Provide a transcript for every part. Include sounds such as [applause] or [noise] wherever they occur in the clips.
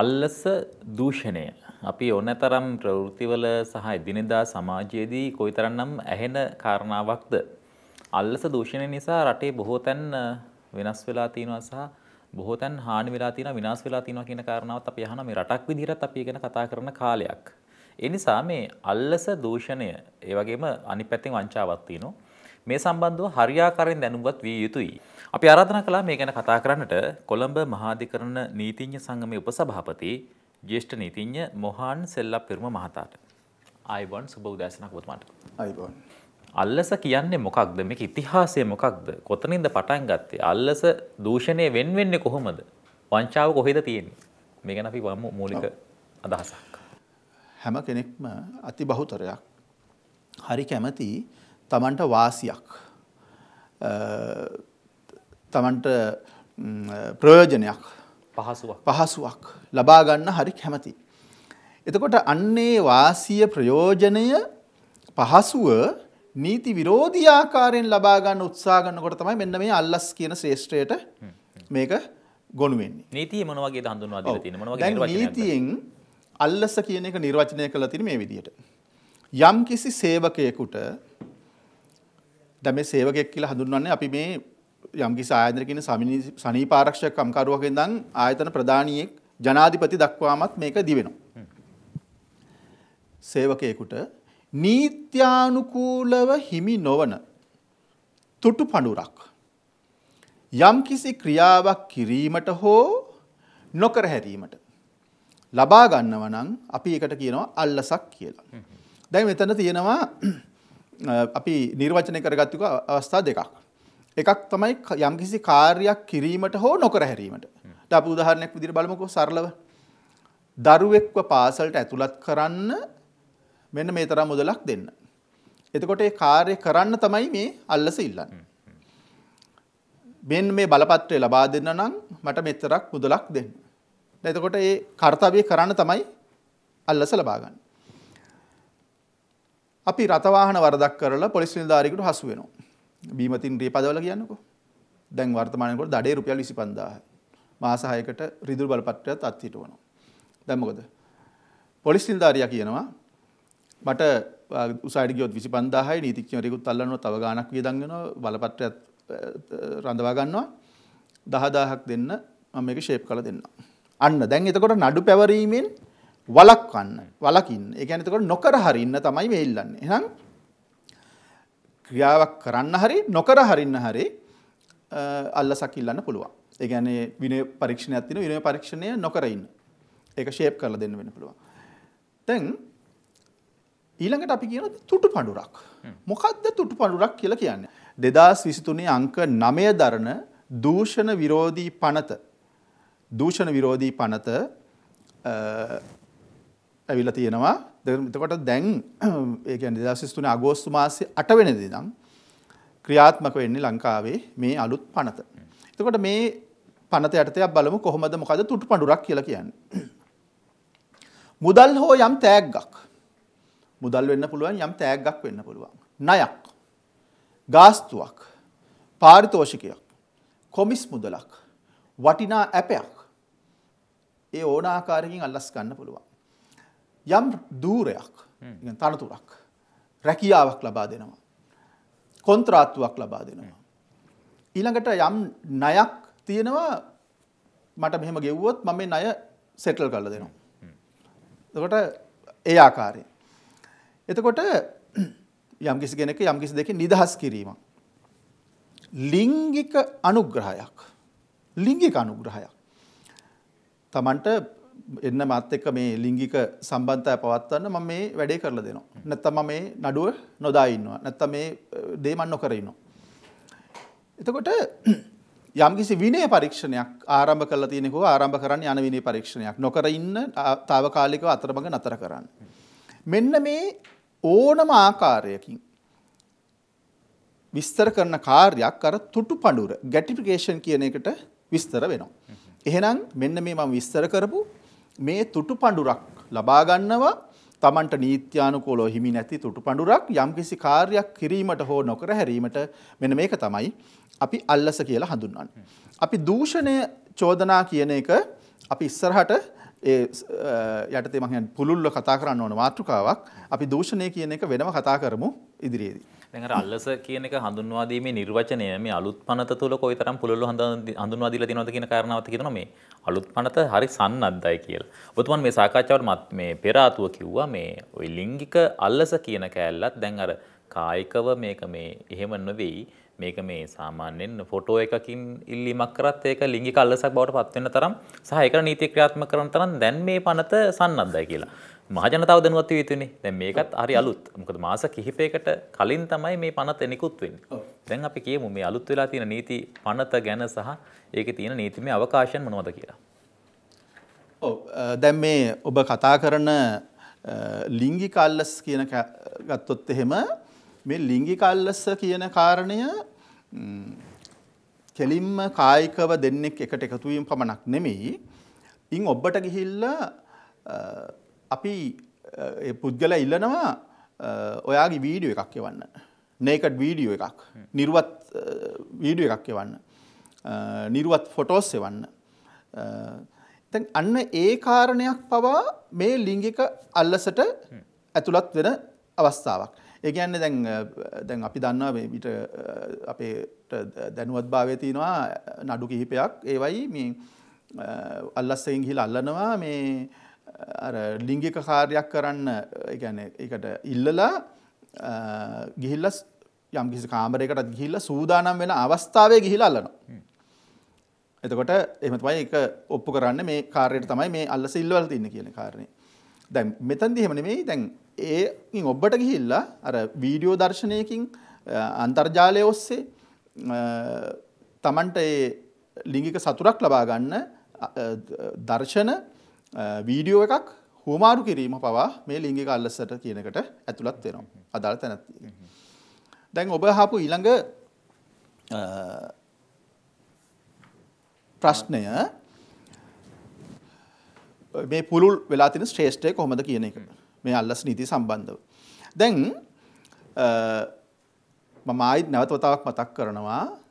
අල්ලස දූෂණය අපි ඕනතරම් ප්‍රවෘතිවල සහ එදිනෙදා සමාජයේදී කොයිතරම්නම් ඇහෙන කාරණාවක්ද අල්ලස දූෂණය නිසා රටේ බොහෝ තැන් වෙනස් වෙලා තියෙනවා සහ බොහෝ තැන් හානි වෙලා තියෙනවා විනාශ වෙලා තියෙනවා කියන කාරණාවත් අපි අහනවා මේ රටක් විදිහට අපි ගැන කතා කරන කාලයක්. ඒ නිසා මේ අල්ලස දූෂණය ඒ වගේම අනිත් පැත්තෙන් වංචාවක් තියෙනවා. මේ සම්බන්ධව හරියාකාරයෙන් දැනුවත් විය යුතුයි. අපි ආරාධනා කළා මේ ගැන කතා කරන්නට කොළඹ මහාධිකරණ නීතිඥ සංගමේ උපසභාපති ජ්‍යෙෂ්ඨ නීතිඥ මොහාන් සෙල්ලප් පිරුම මහතාට. අයිබොන් සුබ උදෑසනක් ඔබතුමාට. අයිබොන්. අල්ලස කියන්නේ මොකක්ද මේක ඉතිහාසය මොකක්ද කොතනින්ද පටන් ගත්තේ අල්ලස දූෂණය වෙන් වෙන්නේ කොහොමද වංචාව කොහෙද තියෙන්නේ මේ ගැන අපි වම් මූලික අදහසක් හැම කෙනෙක්ම අති බහුතරයක් හරි කැමති තමන්ට වාසියක් තමන්ට ප්‍රයෝජනයක් පහසුවක් ලබාගන්න හරි කැමති. එතකොට අන්නේ වාසිය ප්‍රයෝජනය පහසුව නීති විරෝධී ආකාරයෙන් ලබාගන්න උත්සාගන්නකොට තමයි මෙන්න මේ අල්ලස් කියන ශ්‍රේෂ්ත්‍රයට මේක ගොනුවෙන්නේ නීතිය මොනවගේ හඳුන්වා දීලා නීතියෙන් අල්ලස කියන එක නිර්වචනය කළ තියෙන මේ විදිහට. යම් කිසි සේවකයෙකුට දැන් මේ සේවකයෙක් කියලා හඳුන්වන්නේ අපි මේ යම්කිසි ආයතනකින සනීපාරක්ෂක කම්කරුවක ඉඳන් ආයතන ප්‍රධානියෙක් ජනාධිපති දක්වාමත් මේක දිවෙනවා. සේවකයෙකුට නීත්‍යානුකූලව හිමි නොවන තුටු පඩුරක්. යම්කිසි ක්‍රියාවක් කිරීමට හෝ නොකර හැරීමට. ලබා ගන්නවනං අපි එකට කියනවා අල්ලසක් කියලා. දැයි මෙතන තියෙනවා අපි නිර්වචනය කරගත්තුක අවස්ථා දෙකක්. එකක් තමයි යම්කිසි කාර්යක් කිරීමට හෝ නොකර හැරීමට. අප උදාහරණයක් විදිර බලමකෝ සරලව. දරුවෙක්ව පාසල්ට ඇතුළත් කරන්න මෙන්න මේ තරම් මුදලක් දෙන්න. එතකොට ඒ කාර්ය කරන්න තමයි මේ අල්ලස ඉල්ලන්න. මෙන් මේ බලපත්‍රය ලබා දෙන්න නම් මට මෙතරක් මුදලක් දෙන්න. එතකොට ඒ කර්තව්‍ය කරන්න තමයි අල්ලස ලබා ගන්න. අපි රථවාහන වරදක් කරලා පොලිස් නිලධාරියෙකුට හසු වෙනවා. බීමතින් රියපදවල කියන්නකෝ. දැන් වර්තමානයේකොට දඩේ රුපියල් 25000යි. මාස 6කට රිදුල් බලපත්‍රයත් අත්හිටවනවා. දැන් මොකද? පොලිස් නිලධාරියා කියනවා මට උසාවියට ගියොත් 25000යි නීතිඥවරයෙකුත් අල්ලනවා තව ගාණක් වියදම් වෙනවා බලපත්‍රයත් රඳවා ගන්නවා 10000ක් දෙන්න මම මේක ෂේප් කරලා දෙන්නම්. අන්න දැන් එතකොට නඩු පැවරීමෙන් වලක්වන්න වලකින් ඒ කියන්නේ එතකොට නොකර හරින්න තමයි මේ ඉල්ලන්නේ එහෙනම් ක්‍රියාවක් කරන්න හරි නොකර හරින්න හරි අල්ලසක් ඉල්ලන්න පුළුවන් ඒ කියන්නේ විනය පරීක්ෂණයක් තියෙන විනය පරීක්ෂණය නොකර ඉන්න ඒක ෂේප් කරලා දෙන්න වෙන්න පුළුවන් දැන් ඊළඟට අපි කියන තුටු පඩුරක් මොකක්ද තුටු පඩුරක් කියලා කියන්නේ. දෙදස් විසිතුනේ අංක නමය දරණ දූෂණ විරෝධී පනත දූෂණ විරෝධී පනත ඇවිල්ලා තියෙනවා. එතකොට දැන් [clears throat] ඒ කියන්නේ 2023 අගෝස්තු මාසේ 8 වෙනිදා ඉඳන් ක්‍රියාත්මක වෙන්නේ ලංකාවේ මේ අලුත් පනත. එතකොට මේ පනත යටතේ අපි බලමු කොහොමද මොකද තුටුපඬුරක් කියලා කියන්නේ. [clears throat] මුදල් හෝ යම් තෑග්ගක්. මුදල් වෙන්න පුළුවන් යම් තෑග්ගක් වෙන්න පුළුවන්. ණයක්. ගාස්තුවක්. පාරිතෝෂිකයක්. කොමිස් මුදලක්. වටිනා ඇපයක්. ඒ ඕන ආකාරයකින් අල්ලස් ගන්න පුළුවන්. යම් දූරයක් තනතුරක් රැකියාවක් ලබා දෙනවා. කොන්ත්‍රාත්තුවක් ලබා දෙනවා. ඊළඟට යම් ණයක් තියෙනවා මට මෙහෙම ගෙව්වොත් මම මේ ණය සෙටල් කරලා දෙනවා. එතකොට ඒ ආකාරයෙන්. එතකොට යම් කිසි කෙනෙක් යම් කිසි දෙකේ නිදහස් කිරීමක්. ලිංගික අනුග්‍රහයක්. ලිංගික අනුග්‍රහයක්. තමන්ට එන්න මාත් එක්ක මේ ලිංගික සම්බන්ධතාවය පවත්වන්න මම මේ වැඩේ කරලා දෙනවා. නැත්තම් මම මේ නඩුව නොදා ඉන්නවා. නැත්තම් මේ දේ මම නොකර ඉන්නවා. එතකොට [clears throat] යම්කිසි විනය පරීක්ෂණයක් ආරම්භ කරලා තියෙනකෝ ආරම්භ කරන්න යන විනය පරීක්ෂණයක් නොකර ඉන්න తాවකාලිකව අතරමඟ නතර කරන්න. මෙන්න මේ ඕනම ආකාරයකින් විස්තර කරන කාර්යයක් අර තුටු පඬුර ගැටිෆිකේෂන් කියන එකට විස්තර වෙනවා. එහෙනම් මෙන්න මේ මම විස්තර කරපු මේ තුටු පඩුරක් ලබා ගන්නවා තමන්ට නීත්‍යානුකෝලෝ හිමි නැති තුටු පඩුරක් යම්කිසි කාර්යක් කිරීමට හෝ නොකර හැරීමට මෙන මේක තමයි අපි අල්ලස කියලා හඳුන්වන්න. අපි දූෂණය චෝදනා කියන එක අපි ඉස්සරහට යටතේ මහන් පුළුල්ල කතා කරන්න ඕන මාතෘකාවක් අපි දූෂණය කියන එක වෙනම කතා කරමු ඉදිරියේදී. දැන් අර අල්ලස කියන එක හඳුන්වා දීමේ නිර්වචනය මේ අලුත් පනත තුල කොයිතරම් පුළුල්ව හඳුන්වා දීලා තියෙනවද කියන කාරණාවත් කියනවා මේ අලුත් පනත හරි සන්නද්ධයි කියලා. ඔබතුමා මේ සාකච්ඡාවට මේ පෙර ආතුව කිව්වා මේ ওই ලිංගික අල්ලස කියන කෑල්ලත් දැන් අර කායිකව මේක මේ එහෙම නෙවෙයි මේක මේ සාමාන්‍යයෙන් ෆොටෝ එකකින් ඉල්ලීමක් කරත් ඒක ලිංගික අල්ලසක් බවට පත් වෙන තරම් සහ ඒක නීති ක්‍රියාත්මක කරන තරම් දැන් මේ පනත සන්නද්ධයි කියලා. මහජනතාව දැනුවත් විය යුතුනේ. දැන් මේකත් හරි අලුත්. මොකද මාස කිහිපයකට කලින් තමයි මේ පනත නිකුත් වෙන්නේ. දැන් අපි කියමු මේ අලුත් වෙලා තියෙන නීති පනත ගැන සහ ඒකේ තියෙන නීතිමය අවකාශයන් මොනවද කියලා. ඔව් දැන් මේ ඔබ කතා කරන ලිංගිකල්ලස් කියන ගත්තොත් එහෙම මේ ලිංගිකල්ලස කියන කාරණය කෙලින්ම කායිකව දෙන්නෙක් එකට එකතුවීම් පමණක් නෙමෙයි ඉන් ඔබට ගිහිල්ල අපි පුද්ගල ඉල්ලනවා ඔයාගේ වීඩියෝ එකක් එවන්න. නේකඩ් වීඩියෝ එකක් නිර්වත් වීඩියෝ එකක් එවන්න. නිර්වත් ෆොටෝස් එවන්න. අන්න ඒ කාරණයක් පවා මේ ලිංගික අල්ලසට ඇතුළත් වෙන අවස්ථාවක්. ඒගැන්න දැන් දැන් අපි දන්නා විට අපේ දැනුවත් භාවය තියෙනවා නඩු කිහිපයක් ඒවයි මේ අල්ලස්සයෙන් හිල අල්ලනවා මේ ලිංගික කාර්යක් කරන්න එකට ඉල්ලලා ගිහිල්ල යම් කිසි කාමරයකටත් ගිහිල්ල සූදානම් වෙන අවස්ථාවේ ගිහිලල්ලන. එතකොට එමතමයි එක ඔප්පු කරන්න මේ කාරයට තමයි මේ අල්ල සිල්වල තින්න කියන කාරණය. දැන් මෙතන් දිහෙමන මේ දැන් ඒ ඔබට ගිහිල්ලා අර වීඩියෝ දර්ශනයකින් අන්තර්ජාලය ඔස්සේ තමන්ට ඒ ලිංගික සතුරක් ලබාගන්න දර්ශන වීඩියෝ එකක් හුවමාරු කිරීම පවා මේ ලිංගික අල්ලස්සට කියනකට ඇතුළත් වෙනවා අදාළ තැනැත්ති. දැන් ඔබ හපු ඊළඟ ප්‍රශ්නය මේ පුළුල් වෙලා තින ශ්‍රේෂ්ඨය කොහොමද කියන එක මේ අල්ලස් නීති සම්බන්ධව. දැන් මම ආයිත් නැවතවතාවක් මතක් කරනවා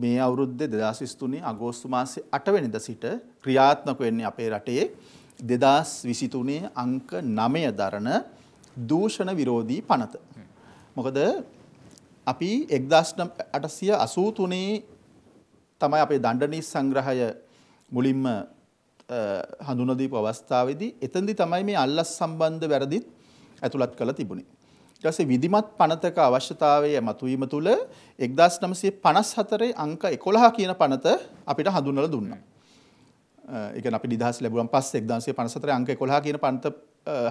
මේ අවුරුද්දේ 2023 අගෝස්තු මාසේ 8 වෙනිදා සිට ක්‍රියාත්මක වෙන්නේ අපේ රටේ 2023 අංක 9 දරන දූෂණ විරෝධී පනත. මොකද අපි 1883 තමයි අපේ දණ්ඩනීති සංග්‍රහය මුලින්ම හඳුනා දීපු අවස්ථාවේදී එතෙන්දී තමයි මේ අල්ලස් සම්බන්ධ වැරදිත් ඇතුළත් කරලා තිබුණේ. ඊටසේ විධිමත් පනතක අවශ්‍යතාවය මතුවීම තුළ 1954 අංක 11 කියන පනත අපිට හඳුන්වලා දුන්නා. ඒ කියන්නේ අපි නිදහස් ලැබුවන් පස්සේ 1954 අංක 11 කියන පනත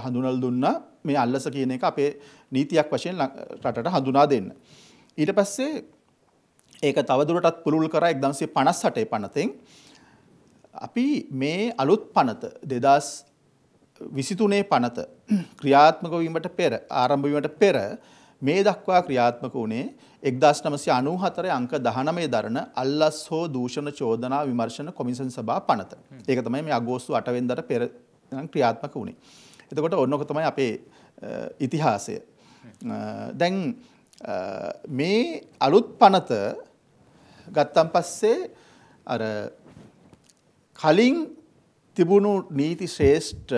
හඳුන්වලා දුන්නා මේ අල්ලස කියන එක අපේ නීතියක් වශයෙන් රටට හඳුනා දෙන්න. ඊට පස්සේ ඒක තවදුරටත් පුළුල් කරා 1958 පනතෙන් අපි මේ අලුත් පනත 2000 විසිතුනේ පනත ක්‍රියාත්මක වීමට පෙර ආරම්භවීමට පෙර මේ දක්වා ක්‍රියාත්මක වුණේ එක්දස් නමසි අනූ හතර අංක දහනමේ දරන අල්ලස් හෝ දූෂණ චෝදනා විමර්ශණ කොමිසන් සභා පනත ඒක තමයි මේ අගෝස්තු අටවෙන්දට පෙර ක්‍රියාත්මක වුණේ. එතකොට ඔන්නක තමයි අපේ ඉතිහාසය. දැන් මේ අලුත් පනත ගත්තන් පස්සේ අර කලින් තිබුණු නීති ශ්‍රේෂ්ඨ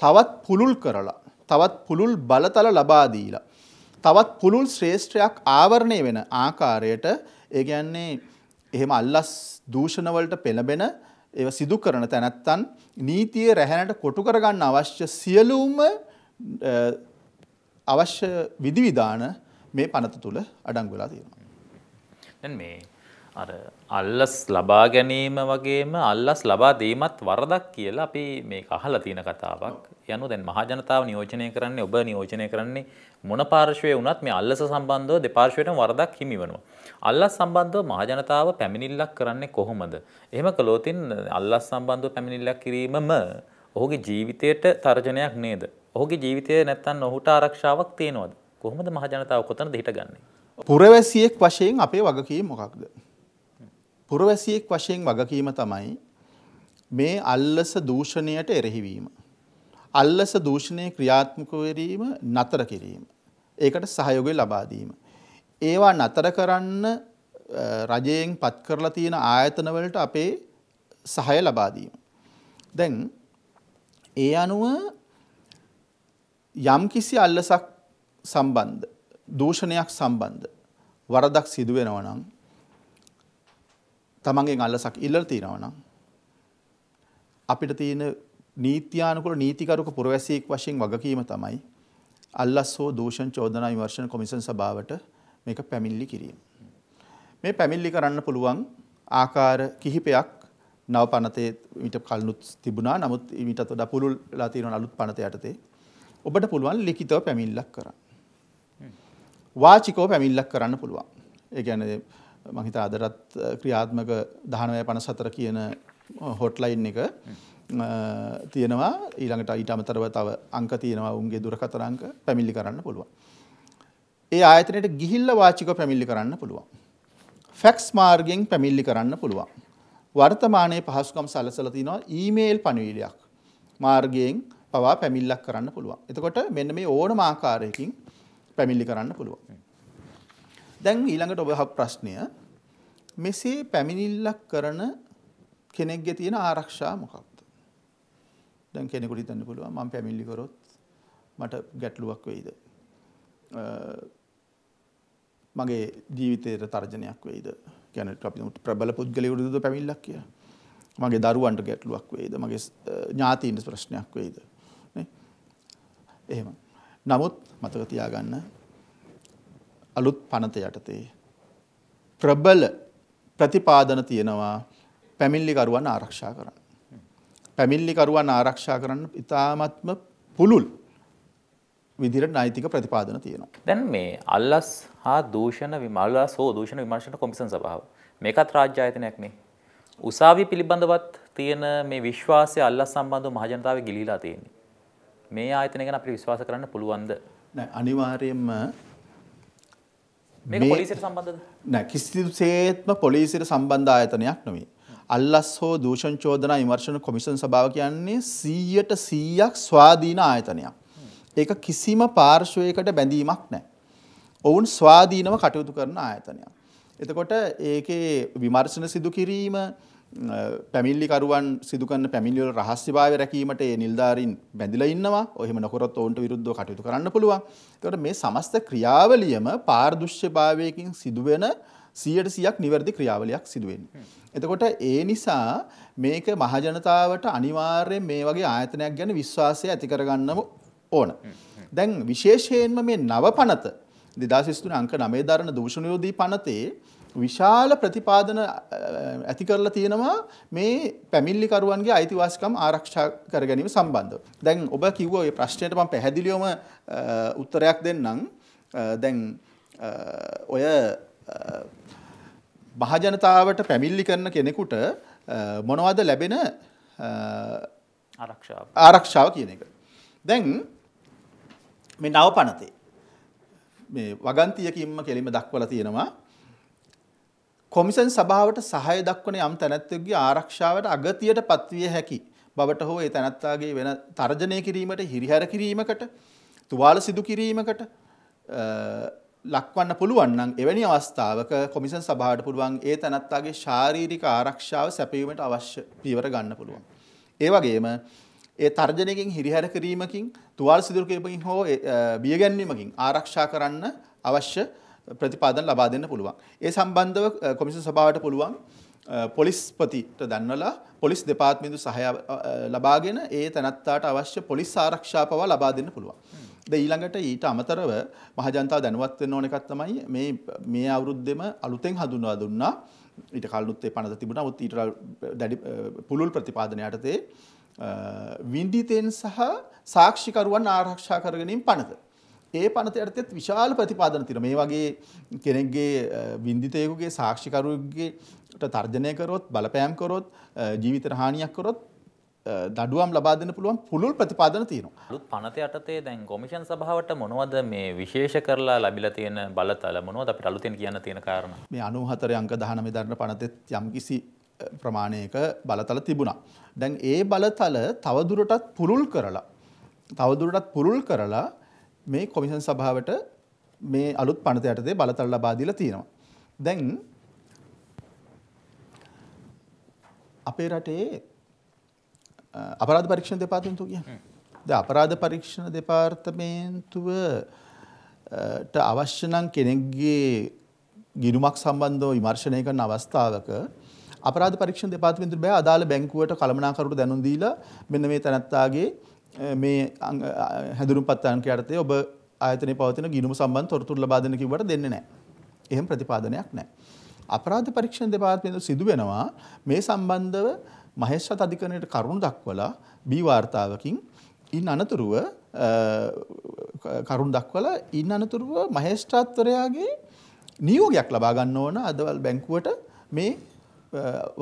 තවත් පුළුල් කරලා තවත් පුළුල් බලතල ලබා දීලා තවත් පුළුල් ශ්‍රේෂ්ඨයක් ආවරණය වෙන ආකාරයට ඒ කියන්නේ එහෙම අල්ලස් දූෂණ වලට පෙළඹෙන ඒව සිදු කරන තැනැත්තන් නීතියේ රැහැනට කොටු කරගන්න අවශ්‍ය සියලුම අවශ්‍ය විධිවිධාන මේ පනත තුළ අඩංගුලා තියෙනවා. දැන් මේ අර අල්ලස් ලබා ගැනීම වගේම අල්ලස් ලබා දීමත් වරදක් කියලා අපි මේ අහලා තියෙන කතාවක්. යනු දැන් මහජනතාව නියෝජනය කරන්නේ ඔබ නියෝජනය කරන්නේ මොන පාර්ශවයේ වුණත් මේ අල්ලස සම්බන්ධව දෙපාර්ශවයටම වරදක් හිමි වෙනවා. අල්ලස් සම්බන්ධව මහජනතාව පැමිණිල්ලක් කරන්නේ කොහොමද? එහෙම කළොත් අල්ලස් සම්බන්ධව පැමිණිල්ලක් කිරීමම ඔහුගේ ජීවිතයට තර්ජනයක් නේද? ඔහුගේ ජීවිතය නැත්තම් ඔහුට ආරක්ෂාවක් තියනවද? කොහොමද මහජනතාව කොතනද හිටගන්නේ? පුරවැසියෙක් වශයෙන් අපේ වගකීම මොකක්ද? පුරවැසියෙක් වශයෙන් වගකීම තමයි මේ අල්ලස දූෂණයට එරෙහිවීම. අල්ලස දූෂණය ක්‍රියාත්මක වෙරීම නතර කිරීම. ඒකට සහයෝගය ලබා දීම. ඒවා නතර කරන්න රජයෙන් පත් කරලා තියෙන ආයතන වලට අපේ සහය ලබා දීම. දැන් ඒ අනුව යම්කිසි අල්ලසක් සම්බන්ධ දූෂණයක් සම්බන්ධ වරදක් සිදු වෙනවා නම් තමන්ගෙන් අල්ලසක් ඉල්ලලා තියෙනවා නම් අපිට තියෙන නීත්‍යානුකූල නීතිකරුක පුරවැසියෙක් වශයෙන් වගකීම තමයි අල්ලස් හෝ දූෂණ චෝදනා විමර්ශන කොමිෂන් සභාවට මේක පැමිණිලි කිරීම. මේ පැමිණිලි කරන්න පුළුවන් ආකාර කිහිපයක් නව පනතේ ඊට කලිනුත් තිබුණා. නමුත් ඊටත් වඩා පුළුල්ලා තියෙන අලුත් පනත යටතේ ඔබට පුළුවන් ලිඛිතව පැමිණිල්ලක් කරන්න. වාචිකව පැමිණිල්ලක් කරන්න පුළුවන්. ඒ කියන්නේ මහිත අදරත් ක්‍රියාත්මක දහනවය පනසතර කියන හොට්ලයින් එක තියෙනවා ඊළඟට ඊට අමතරව තව අංක තියෙනවා උන්ගේ දුරකතරංක පැමිල්ලි කරන්න පුළුවන්. ඒ ආයතනයට ගිහිල්ල වාචික පැමිල්ලි කරන්න පුළුවන්. ෆැක්ස් මාර්ගෙන් පැමිල්ලි කරන්න පුළුවන්. වර්තමානයේ පහසුකම් සලසල තිනවා ඊමේල් පණවිඩයක් මාර්ගයෙන් පවා පැමිල්ලක් කරන්න පුළුවන්. එතකොට මෙන්න මේ ඕන මාකාරයකින් පැමිල්ලි කරන්න පුළුවන්. දැන් ඊළඟට ඔබ ප්‍රශ්නය මෙසේ පැමිණිල්ලක් කරන කෙනෙක්ගේ තියෙන ආරක්ෂා මොකක්ද? දැන් කෙනෙකුට හිතන්න පුළුවන් මම පැමිණිලි කරොත් මට ගැටලුවක් වෙයිද? මගේ ජීවිතේට තර්ජනයක් වෙයිද? කියන්නේ අපි ප්‍රබල පුද්ගලයෙකුට පැමිණිල්ලක් කියලා. මගේ දරුවන්ට ගැටලුවක් වෙයිද? මගේ ඥාතීන්ට ප්‍රශ්නයක් වෙයිද? නේ? එහෙම. නමුත් මතක තියාගන්න අලුත් පනත යටතේ ප්‍රබල ප්‍රතිපාදන තියෙනවා පැමිණිලිකරුවන් ආරක්ෂා කරන්න. පැමිණිලිකරුවන් ආරක්ෂා කරන්න ඉතාමත්ම පුළුල් විදිර නෛතික ප්‍රතිපාදන තියෙනවා. දැන් මේ අල්ලස් හා දූෂණ විමල්ලා සෝ දූෂණ විමර්ශන කොමිසන් සභාව මේකත් රාජ්‍ය ආයතනයක් මේ. උසාවි පිළිබඳවත් තියෙන මේ විශ්වාසය අල්ලස් සම්බන්ධව මහජනතාවේ ගිලිලා තියෙන්නේ. මේ ආයතනය ගැන අපිට විශ්වාස කරන්න පුළුවන්ද? නෑ අනිවාර්යයෙන්ම මේක පොලිසියට සම්බන්ධද? නෑ කිසිසේත්ම පොලිසියට සම්බන්ධ ආයතනයක් නෙවෙයි. අල්ලස් හෝ දූෂණ චෝදනා විමර්ශන කොමිෂන් සභාව කියන්නේ 100ට 100ක් ස්වාධීන ආයතනයක්. ඒක කිසිම පාර්ශ්වයකට බැඳීමක් නැහැ. ඔවුන් ස්වාධීනව කටයුතු කරන ආයතනයක්. එතකොට ඒකේ විමර්ශන සිදු කිරීම පැමිල්ලිකරුවන් සිදුකන්න පැමිල්ලිවල රහස්්‍යභාව රැකීමට ඒ නිල්ධාරින් බැඳිල ඉන්නවා ඔහෙම නොකොත් ඔවන්ට විරුද්ධ කටයුතු කරන්න පුළුවන් තොට මේ සමස්ත ක්‍රියාවලියම පාර්දුෂ්‍යභාවයකින් සිදුවෙන සියට සියක් නිවැරදි ක්‍රියාවලයක් සිදුවෙන්. එතකොට ඒ නිසා මේක මහජනතාවට අනිවාර්යෙන් මේ වගේ ආයතනයක් ගැන විශ්වාසය ඇතිකරගන්නම ඕන. දැන් විශේෂයෙන්ම මේ නව පනත දෙදාශිස්තුන අංක නමේ දරණ දූෂණයෝදී පනතේ විශාල ප්‍රතිපාදන ඇති කරලා තියෙනවා මේ පැමිල්ලිකරුවන්ගේ අයිතිවාසිකම් ආරක්ෂා කර ගැනීම සම්බන්ධව. දැන් ඔබ කිව්ව ඔය ප්‍රශ්නයට මම පැහැදිලිවම උත්තරයක් දෙන්නම්. දැන් ඔය මහජනතාවට පැමිල්ලි කරන කෙනෙකුට මොනවද ලැබෙන ආරක්ෂාව කියන එක. දැන් මේ නව පනතේ. මේ වගන්තියකින්ම කෙලිම දක්වල තියෙනවා කොමිසන් සභාවට සහය දක්වන යම් තැනැත්වෙක්ගේ ආරක්ෂාවට අගතියට පත්විය හැකි බවට හෝ ඒ තැනැත්තාගේ වෙන තර්ජනය කිරීමට හිරිහැර කිරීමකට තුවාල සිදු කිරීමකට ලක්වන්න පුළුවන්නම් එවැනි අවස්ථාවක කොමිසන් සභාවට පුළුවන් ඒ තැනැත්තාගේ ශාරීරික ආරක්ෂාව සැපීමට අවශ්‍ය පීවර ගන්න පුළුවන්. ඒ වගේම ඒ තර්ජනයකින් හිරිහැර කිරීමකින් තුවාල් සිදුරකයපකින් හෝ බියගැන්වීමකින් ආරක්ෂා කරන්න අවශ්‍ය ප්‍රතිපාදන ලබා දෙන්න පුළුවන්. ඒ සම්බන්ධව කොමිසම් සභාවට පුළුවන් පොලිස්පතිට දන්වලා පොලිස් දෙපාර්තමේන්තු සහය ලබාගෙන ඒ තැනත්තාට අවශ්‍ය පොලිස් ආරක්ෂා පවා ලබා දෙන්න පුළුවන්. ද ඊළඟට ඊට අමතරව මහජනතාව දැනුවත් වෙන්න ඕන එකක් තමයි මේ මේ අවුරුද්දෙම අලුතෙන් හඳුන්වා දුන්නා ඊට කලිනුත් ඒ පනත තිබුණා උත් ඊට දැඩි පුළුල් ප්‍රතිපාදන යටතේ වින්දිතෙන් සහ සාක්ෂිකරුවන් ආරක්ෂා කර ගැනීම පනත ඒ පනත යටතෙත් විශාල ප්‍රතිපාදන තියෙනවා. මේ වගේ කෙනෙක්ගේ වින්දිතයෙකුගේ සාක්ෂිකරුවෙකුගේ තර්ජනය කරොත් බලපෑම් කරොත් ජීවිතයට හානියක් කරොත් දඩුවම් ලබා දෙන්න පුළුවන් පුළුල් ප්‍රතිපාදන තියෙනවා. අලුත් පනත යටතේ දැන් කොමිෂන් සභාවට මොනවද මේ විශේෂ කරලා ලැබිලා තියෙන බලතල මොනවද අපිට අලුතෙන් කියන්න තියෙන කාරණා? මේ 94 අංක 19 දරන පනතෙත් යම්කිසි ප්‍රමාණයක බලතල තිබුණා. දැන් ඒ බලතල තවදුරටත් පුරුල් කරලා තවදුරටත් පුරුල් කරලා මේ කොමිෂන් සභාවට මේ අලුත් පනත යටතේ බලතල ලබා දීලා තියෙනවා. දැන් අපේ රටේ අපරාධ පරීක්ෂණ දෙපාර්තමේන්තුව කියන්නේ. දැන් අපරාධ පරීක්ෂණ දෙපාර්තමේන්තුවට අවශ්‍ය නම් කෙනෙක්ගේ ගිණුමක් සම්බන්ධව විමර්ශනය කරන අවස්ථාවක අපරාධ පරීක්ෂණ දෙපාර්තමේන්තුවට බෑ අදාළ බැංකුවට කළමනාකරුට දැනුම් දීලා මෙන්න මේ තැනත්තාගේ මේ හැඳුරුම් පත්තාන් යටතේ ඔබ ආයතනයේ පවතින ගිණුම සම්බන්ධ තොරතුරු ලබා දෙන්න කිව්වට දෙන්නේ නැහැ. එහෙම ප්‍රතිපාදනයක් නැහැ. අපරාධ පරීක්ෂණ දෙපාර්තමේන්තුව සිදු වෙනවා මේ සම්බන්ධව මහේස්ත්‍රාත් අධිකරණයට කරුණු දක්වලා බී වාර්තාවකින් ඉන් අනතුරුව කරුණු දක්වලා ඉන් අනතුරුව මහේස්ත්‍රාත්වරයාගේ නියෝගයක් ලබා ගන්න ඕන අදවල් බැංකුවට මේ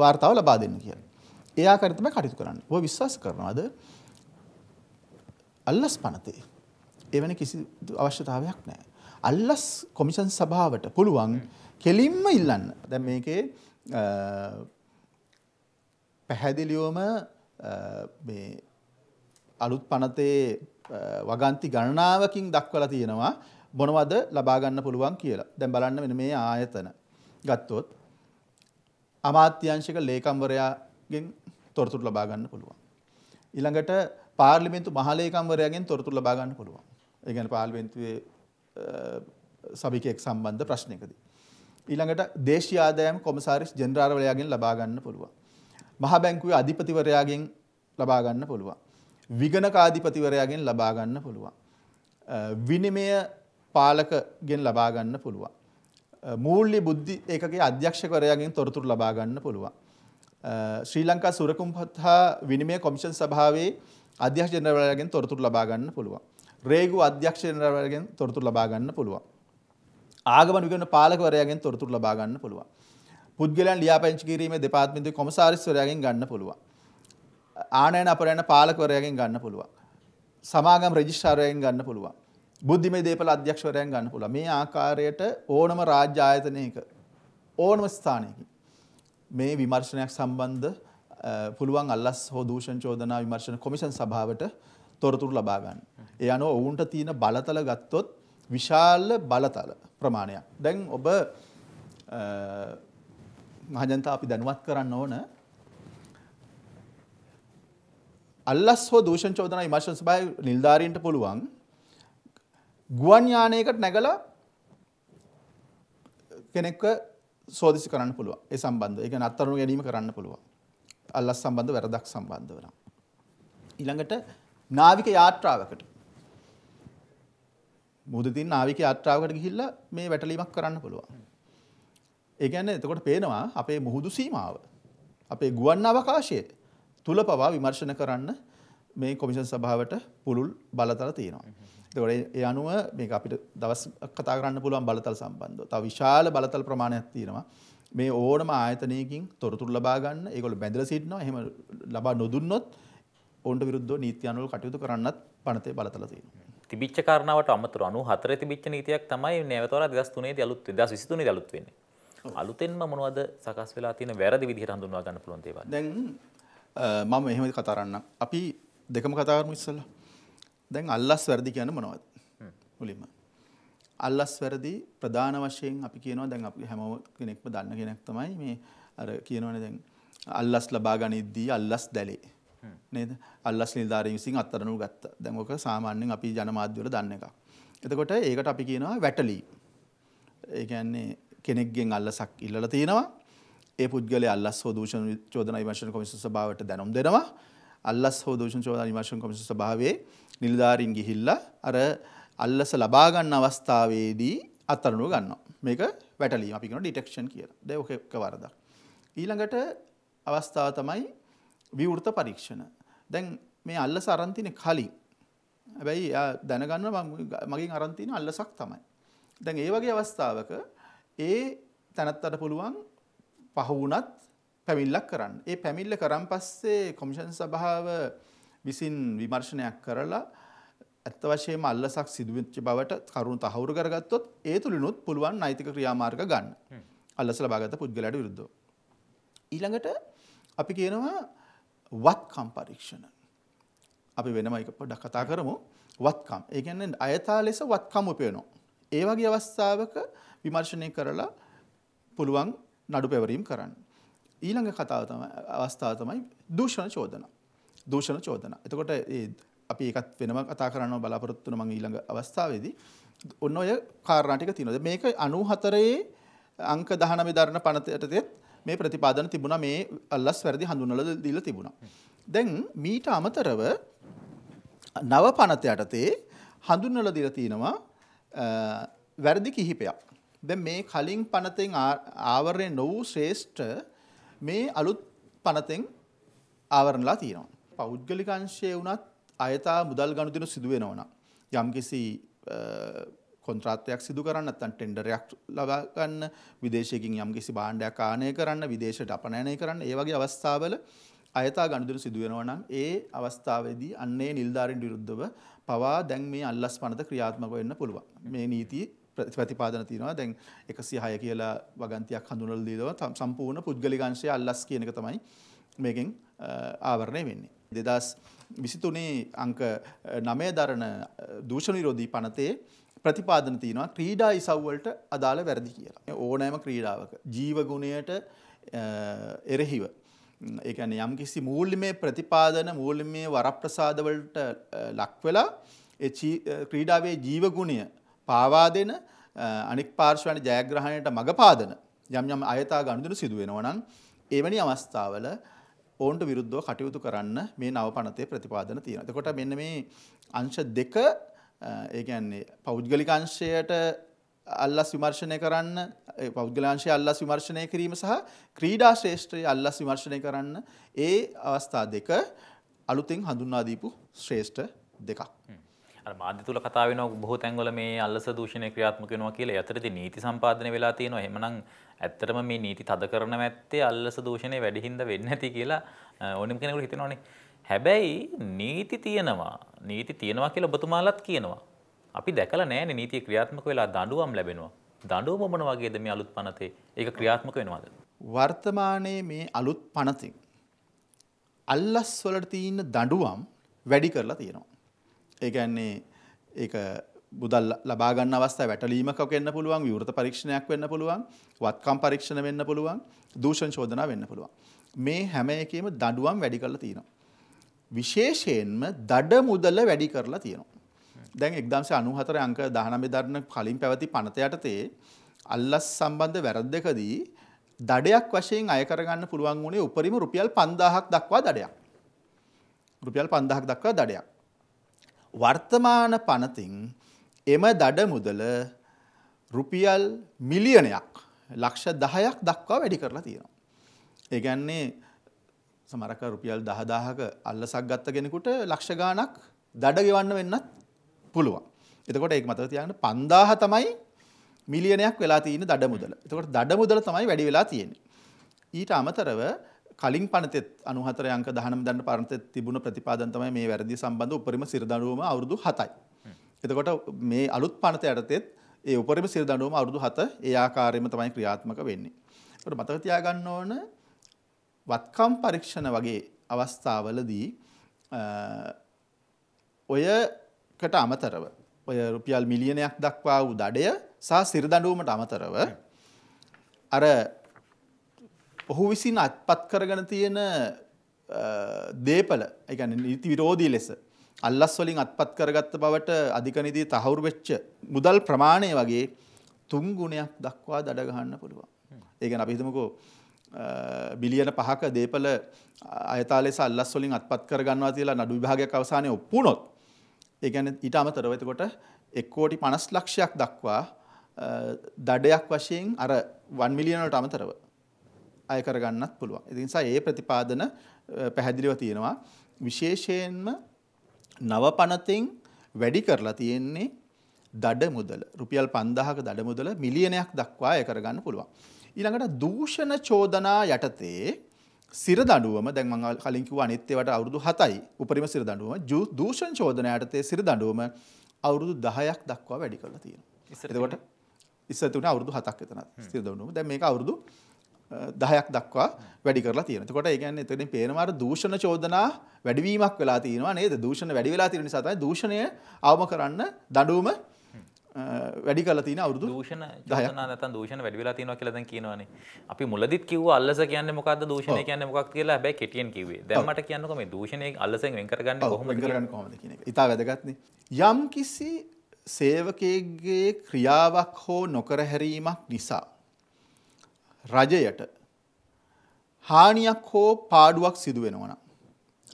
වාර්තාව ලබා දෙන්න කියලා. ඒ ආකාරයට තමයි කටයුතු කරන්නේ. ඔබ විශ්වාස කරනවද? අල්ලස් පනතේ එවැනි කිසි අවශ්‍යතාවයක් නෑ. අල්ලස් කොමිෂන් සභාවට පුළුවන් කෙලින්ම ඉල්ලන්න දැ මේකේ පැහැදිලියෝම අලුත් පනතේ වගන්ති ගණනාවකින් දක්වල තියෙනවා බොනවද ලබාගන්න පුළුවන් කියලා දැම් බලන්න වෙන මේ ආයතන ගත්තොත් අමාත්‍යංශක ලේකම්වරයාගෙන් තොරතුර ලබාගන්න පුළුවන්. ඉළඟට පාර්ලිමේන්තු මහලේකම්වරයාගෙන් තොරතුරු ලබා ගන්න පුළුවන්. ඒ කියන්නේ පාර්ලිමේන්තුවේ සභිකයෙක් සම්බන්ධ ප්‍රශ්නයකදී. ඊළඟට දේශීය ආදායම් කොමසාරිස් ජෙනරාල්වරයාගෙන් ලබා ගන්න පුළුවන්. මහ බැංකුවේ අධිපතිවරයාගෙන් ලබා ගන්න පුළුවන්. විගණකාධිපතිවරයාගෙන් ලබා ගන්න පුළුවන්. විනිමය පාලකගෙන් ලබා ගන්න පුළුවන්. මූල්‍ය බුද්ධි ඒකගේ අධ්‍යක්ෂකවරයාගෙන් තොරතුරු ලබා ගන්න පුළුවන්. ශ්‍රී ලංකා සුරකුම්පත් හා විනිමය කොමිෂන් සභාවේ අධ්‍යක්ෂ ජනරාලගෙන් තොරතුරු ලබා ගන්න පුළුවන්. රේගු අධ්‍යක්ෂ ජනරාලගෙන් තොරතුරු ලබා ගන්න පුළුවන්. ආගමන විගමන පාලකවරයාගෙන් තොරතුරු ලබා ගන්න පුළුවන්. පුද්ගලයන් ලියාපදිංචි කිරීමේ දෙපාර්තමේන්තුවේ කොමසාරිස්වරයාගෙන් ගන්න පුළුවන්. ආනයන අපරයන පාලකවරයාගෙන් ගන්න පුළුවන්. සමාගම් රෙජිස්ට්‍රාරයෙන් ගන්න පුළුවන්. බුද්ධිමේ දේපල අධ්‍යක්ෂවරයන් ගන්න පුළුවන්. මේ ආකාරයට ඕනම රාජ්‍ය ආයතනයක ඕනම ස්ථානයකින් මේ විමර්ශනයක් සම්බන්ධ පුළුවන් අල්ලස් හෝ දූෂණ චෝදනා විමර්ශන කොමිෂන් සභාවට තොරතුරු ලබා ගන්න. ඒ අනුව ඔවුන්ට තියෙන බලතල ගත්තොත් විශාල බලතල ප්‍රමාණයක්. දැන් ඔබ මහජනතාව අපි දැනුවත් කරන්න ඕන අල්ලස් හෝ දූෂණ චෝදනා විමර්ශන සභාවේ නිලධාරීන්ට පුළුවන් ගුවන් යානයකට නැගලා කෙනෙක්ව සෝදිසි කරන්න පුළුවන් ඒ සම්බන්ධ. ඒ කියන්නේ අත්අඩංගු ගැනීම කරන්න පුළුවන්. අල්ලස් සම්බන්ධ වැරදක් සම්බන්ධ වෙනවා. ඊළඟට නාවික යාත්‍රාවකට මුහුදදී නාවික යාත්‍රාවකට ගිහිල්ලා මේ වැටලීමක් කරන්න පුළුවන්. ඒ කියන්නේ එතකොට පේනවා අපේ මුහුදු සීමාව අපේ ගුවන් අවකාශය තුල පවා විමර්ශන කරන්න මේ කොමිෂන් සභාවට පුළුල් බලතල තියෙනවා. එතකොට ඒ අනුව මේක අපිට දවස් කතා කරන්න පුළුවන් බලතල සම්බන්ධව. තව විශාල බලතල ප්‍රමාණයක් තියෙනවා. මේ ඕනම ආයතනයකින් තොරතුරු ලබා ගන්න ඒගොල්ලෝ බැඳලා සිටිනවා. එහෙම ලබා නොදුන්නොත් ඔවුන්ට විරුද්ධව නීති අනුව කටයුතු කරන්නත් පනතේ බලතල තියෙනවා. තිබිච්ච කාරණාවට අමතරව 94 තිබිච්ච නීතියක් තමයි නැවතවලා 2003 දී අලුත් 2023 දී අලුත් වෙන්නේ. අලුතෙන්ම මොනවද සකස් වෙලා තියෙන වැරදි විදිහට හඳුන්වා ගන්න පුළුවන් දේවල්? දැන් මම එහෙම කතා කරන්නම්. අපි දෙකම කතා කරමු ඉස්සෙල්ලා. දැන් අල්ලස් වැරදි කියන්නේ මොනවද? මුලින්ම අල්ලස් වැරදි ප්‍රධාන වශයෙන් අපි කියනවා දැන් අපි හැම කෙනෙක්ම දන්න කෙනෙක් තමයි මේ අර කියනවනේ දැන් අල්ලස් ලබා ගනිද්දී අල්ලස් දැලේ නේද අල්ලස් නිලධාරීන් විසින් අත්තරනු ගත්තා. දැන් ඔක සාමාන්‍යයෙන් අපි ජනමාධ්‍ය වල දන්න එකක්. එතකොට ඒකට අපි කියනවා වැටලි. ඒ කියන්නේ කෙනෙක්ගෙන් අල්ලසක් ඉල්ලලා තියෙනවා. ඒ පුද්ගලයා අල්ලස් හෝ දූෂණ චෝදනා විමර්ශන කොමිසම සභාවට දැනුම් දෙනවා. අල්ලස් හෝ දූෂණ චෝදනා විමර්ශන කොමිසම සභාවේ නිලධාරීන් ගිහිල්ලා අර අල්ලස ලබා ගන්න අවස්ථාවේදී අත්අඩංගුව ගන්නවා. මේක වැටලීම අපි කියනවා ඩිටෙක්ෂන් කියලා. දැන් ඔක එක වරදක්. ඊළඟට අවස්ථාව තමයි විවෘත පරීක්ෂණ. දැන් මේ අල්ලස අරන් තිනේ කලින්. හැබැයි එයා දැනගන්නවා මගෙන් අරන් තියෙන අල්ලසක් තමයි. දැන් ඒ වගේ අවස්ථාවක ඒ තැනත්තට පුළුවන් පහ වුණත් පැමිල්ලක් කරන්න. ඒ පැමිල්ල කරන් පස්සේ කොමිෂන් සභාව විසින් විමර්ශනයක් කරලා ඇත්ත වශයෙන්ම අල්ලසක් සිදුවෙච්ච බවට කරුණු තහවුරු කරගත්තොත් ඒ තුලිනුත් පුළුවන් නෛතික ක්‍රියාමාර්ග ගන්න. අල්ලසල බාගත පුද්ගලයාට විරුද්ධව. ඊළඟට අපි කියනවා වත්කම් පරීක්ෂණ. අපි වෙනම එක පොඩ්ඩක් කතා කරමු. වත්කම්. ඒ කියන්නේ අයථා ලෙස වත්කම් උපයනවා. ඒ වගේ අවස්ථාවක විමර්ශනය කරලා පුළුවන් නඩු පැවරීම කරන්න. ඊළඟ කතාව තමයි අවස්ථාව තමයි දූෂණ චෝදනා. දූෂණ චෝදනා. එතකොට ඒ අපි ඒකත් වෙනම කතා කරන්න බලාපොරොත්තුන මං ඊළඟ අවස්ථාවේදී ඔන්න ඔය කාරණා ටික තියෙනවා. මේක 94 අංක 19 දරන පනතටත් මේ ප්‍රතිපාදන තිබුණා මේ අල්ලස් වැඩි හඳුන්වලා දීලා තිබුණා. දැන් මීට අමතරව නව පනත යටතේ හඳුන්වලා දීලා තිනවා වැරදි කිහිපයක්. දැන් මේ කලින් පනතෙන් ආවරණය නොවූ ශ්‍රේෂ්ඨ මේ අලුත් පනතෙන් ආවරණලා තියෙනවා. පෞද්ගලික අංශයේ වුණත් අයතා මුදල් ගනුදෙනු සිදු වෙනවා නම් යම්කිසි කොන්ත්‍රාත්යක් සිදු කරන්න නැත්නම් ටෙන්ඩරයක් ලබා ගන්න විදේශයකින් යම්කිසි භාණ්ඩයක් ආනය කරන්න විදේශයට අපනයනය කරන්න ඒ වගේ අවස්ථාවල අයතා ගනුදෙනු සිදු වෙනවා නම් ඒ අවස්ථාවේදී අන්නේ නිලධාරීන් විරුද්ධව පවා දැන් මේ අල්ලස් පනත ක්‍රියාත්මක වෙන්න පුළුවන් මේ නීතිය ප්‍රතිපාදන තියෙනවා දැන් 106 කියලා වගන්තියක් හඳුන්වලා දීලා සම්පූර්ණ පුද්ගලිකංශය අල්ලස් කියන එක තමයි මේකෙන් ආවරණය වෙන්නේ 2000 විසිතුනේ අංක නමය දරන දූෂණනිරෝධී පනතේ ප්‍රතිපාදන තියෙනවා ක්‍රීඩා ඉසව්වලට අදාළ වැරදි කියලා. ඕනෑම ක්‍රීඩාවක ජීවගුණයට එරෙහිව. ඒකන යම් කිසි මූල්ලිමේ ප්‍රතිපාදන මූල්ලිමේ වරප්‍රසාදවලට ලක්වෙලා ක්‍රීඩාවේ ජීවගුණය පාවා දෙන අනික් පාර්ශ්වයට ජයග්‍රහණයට මඟපාදන යම් යම් අයතා ගණඳන සිදුවෙනවනම් එවැනි අවස්ථාවල ඔවුන්ට විරුද්ධව කටයුතු කරන්න මේ නවපනතේ ප්‍රතිපාදන තියෙනවා. එතකොට මෙන්න මේ අංශ දෙක ඒ කියන්නේ පෞද්ගලික අංශයට අල්ලස් විමර්ශනය කරන්න පෞද්ගලංශය අල්ලස් විමර්ශනය කිරීම සහ ක්‍රීඩා ශ්‍රේෂ්ත්‍රයේ අල්ලස් විමර්ශනය කරන්න ඒ අවස්ථා දෙක අලුතෙන් හඳුන්වාදීපු ශ්‍රේෂ්ඨ දෙකක්. මාධ්‍ය තුල කතා වෙනවා බොහෝ තැන්වල මේ අල්ලස දූෂණය ක්‍රියාත්මක වෙනවා කියලා. යතරදී නීති සම්පාදනය වෙලා තියෙනවා. එහෙමනම් ඇත්තටම මේ නීති තද කරන මැත්තේ අල්ලස දූෂණය වැඩි හින්දා වෙන්නේ නැති කියලා ඕනෙම කෙනෙකුට හිතෙනවනේ. හැබැයි නීති තියෙනවා. නීති තියෙනවා කියලා ඔබතුමාලත් කියනවා. අපි දැකලා නැහැනේ නීතිය ක්‍රියාත්මක වෙලා දඬුවම් ලැබෙනවා. දඬුවම මොන වගේද මේ අලුත් පනතේ? ඒක ක්‍රියාත්මක වෙනවද? වර්තමානයේ මේ අලුත් පනතින් අල්ලස් වලට තියෙන දඬුවම් වැඩි කරලා තියෙනවා. ඒගැන්නේ ඒ බුදල් ලබාගන්න අවස්ථා වැටලීමකක් වෙන්න පුළුවන් විවෘත පරීක්ෂණයක් වෙන්න පුළුවන් වත්කම් පරීක්ෂණ වෙන්න පුළුවන් දූෂණ චෝදනා වෙන්න පුළුවන්. මේ හැම එකේම දඩුවම් වැඩි කරලා තියෙනවා. විශේෂයෙන්ම දඩ මුදල වැඩි කරලා තියෙනවා. දැන් 1994 අංක 19 දරන කලින් පැවති පනත යටතේ අල්ලස් සම්බන්ධ වැරද්දකදී දඩයක් වශයෙන් අය කරගන්න පුළුවන් වුණේ උපරිම රුපියල් 5000ක් දක්වා දඩයක්. රුපියල් 5000ක් දක්වා දඩයක්. වර්තමාන පනතින් එම දඩ මුදල රුපියල් මිලියනයක් ලක්ෂ දහයක් දක්වා වැඩි කරලා තියෙනවා. ඒගැන්නේ සමරක රුපියල් දහදාහක අල්ලසක් ගත්ත කෙනෙකුට ලක්ෂ ගානක් දඩ ගෙවන්න වෙන්නත් පුළුවන්. එතකොට ඒක මතක තියාගන්න 5000 තමයි මිලියනයක් වෙලා තියෙන දඩ මුදල. එතකොට දඩ මුදල තමයි වැඩි වෙලා තියෙන්නේ. ඊට අමතරව කලින් පනතෙත් අනුහතර අංක දහනම් දන්න පරතෙත් තිබුණ ප්‍රතිපාදන්තම මේ වැරදි සම්බඳධ උපරිම සිරදනුවම අවුදු හතයි. එතකොට මේ අලුත් පනත යටතෙත් ඒ උපරිම සිරදනුවම අවුදු හත ඒ ආකාරයම තමයි ක්‍රියාත්මක වෙන්නේ. ට මතකතියාගන්න ඕන වත්කම් පරීක්ෂණ වගේ අවස්ථාවලදී ඔයකට අමතරව ඔය රුපියල් මිලියනයක් දක්වා වූ දඩය සා සිරදඩුවමට අමතරව අර ඔහු විසින් අත්පත් කරගෙන තියෙන දේපල එකන නීති විරෝධී ලෙස අල්ලස් වලින් අත්පත් කරගත්ත බවට අධිකනිදී තහවුරු වෙච්ච මුදල් ප්‍රමාණය වගේ තුන් ගුණයක් දක්වා දඩ ගහන්න පුළුවන්. ඒ කියන්නේ අපි හිතමුකෝ බිලියන 5ක දේපල අයතා ලෙස අල්ලස් වලින් අත්පත් කරගන්නවා කියලා නඩු විභාගයක් අවසානයේ ඔප්පු වුණොත් ඒ කියන්නේ ඊට අමතරව එතකොට 1 කෝටි 50 ලක්ෂයක් දක්වා දඩයක් වශයෙන් අර 1 මිලියන වලට අමතරව අය කරගන්නත් පුළුවන්. ඒ නිසා ඒ ප්‍රතිපාදන පැහැදිලිව තියෙනවා. විශේෂයෙන්ම නව පනතෙන් වැඩි කරලා තියෙන්නේ දඩ මුදල. රුපියල් 5000ක දඩ මුදල මිලියනයක් දක්වා අය කරගන්න පුළුවන්. ඊළඟට දූෂණ චෝදනා යටතේ සිර දඩුවම දැන් මම කලින් කිව්වා අනිත් ඒවාට අවුරුදු 7යි උපරිම සිර දඩුවම දූෂණ චෝදනා යටතේ සිර දඩුවම අවුරුදු 10ක් දක්වා වැඩි කරලා තියෙනවා. එතකොට ඉස්සර තුනේ අවුරුදු 7ක් විතර සිර දඩුවම. දැන් මේක අවුරුදු දහයක් දක්වා වැඩි කරලා තියෙන. කොට ඒගන්න එතනින් පේනවාට දූෂණ චෝදනා වැඩිවීමක් වෙලා තියෙනවා නේද? දූෂණ වැඩි වෙලා තියෙන නිසා තමයි දූෂණය අවම කරන්න දඬුවම වැඩි කරලා තියෙන අවුරුදු දූෂණ චෝදනා නැත්නම් දූෂණ වැඩි වෙලා තියෙනවා කියලා දැන් කියනවනේ. අපි මුලදිත් කිව්වා අල්ලස කියන්නේ මොකද්ද දූෂණය කියන්නේ මොකක්ද කියලා හැබැයි කෙටියෙන් කිව්වේ. දැන් මට කියන්නකෝ මේ දූෂණය අල්ලසෙන් වෙන් කරගන්නේ කොහොමද? වෙන් කරගන්නේ කොහොමද කියන එක. ඊට වැදගත්නේ. යම් කිසි සේවකයෙක්ගේ ක්‍රියාවක් හෝ නොකර හැරීමක් නිසා රජයට හානියක් හෝ පාඩුවක් සිදු වෙනවනම්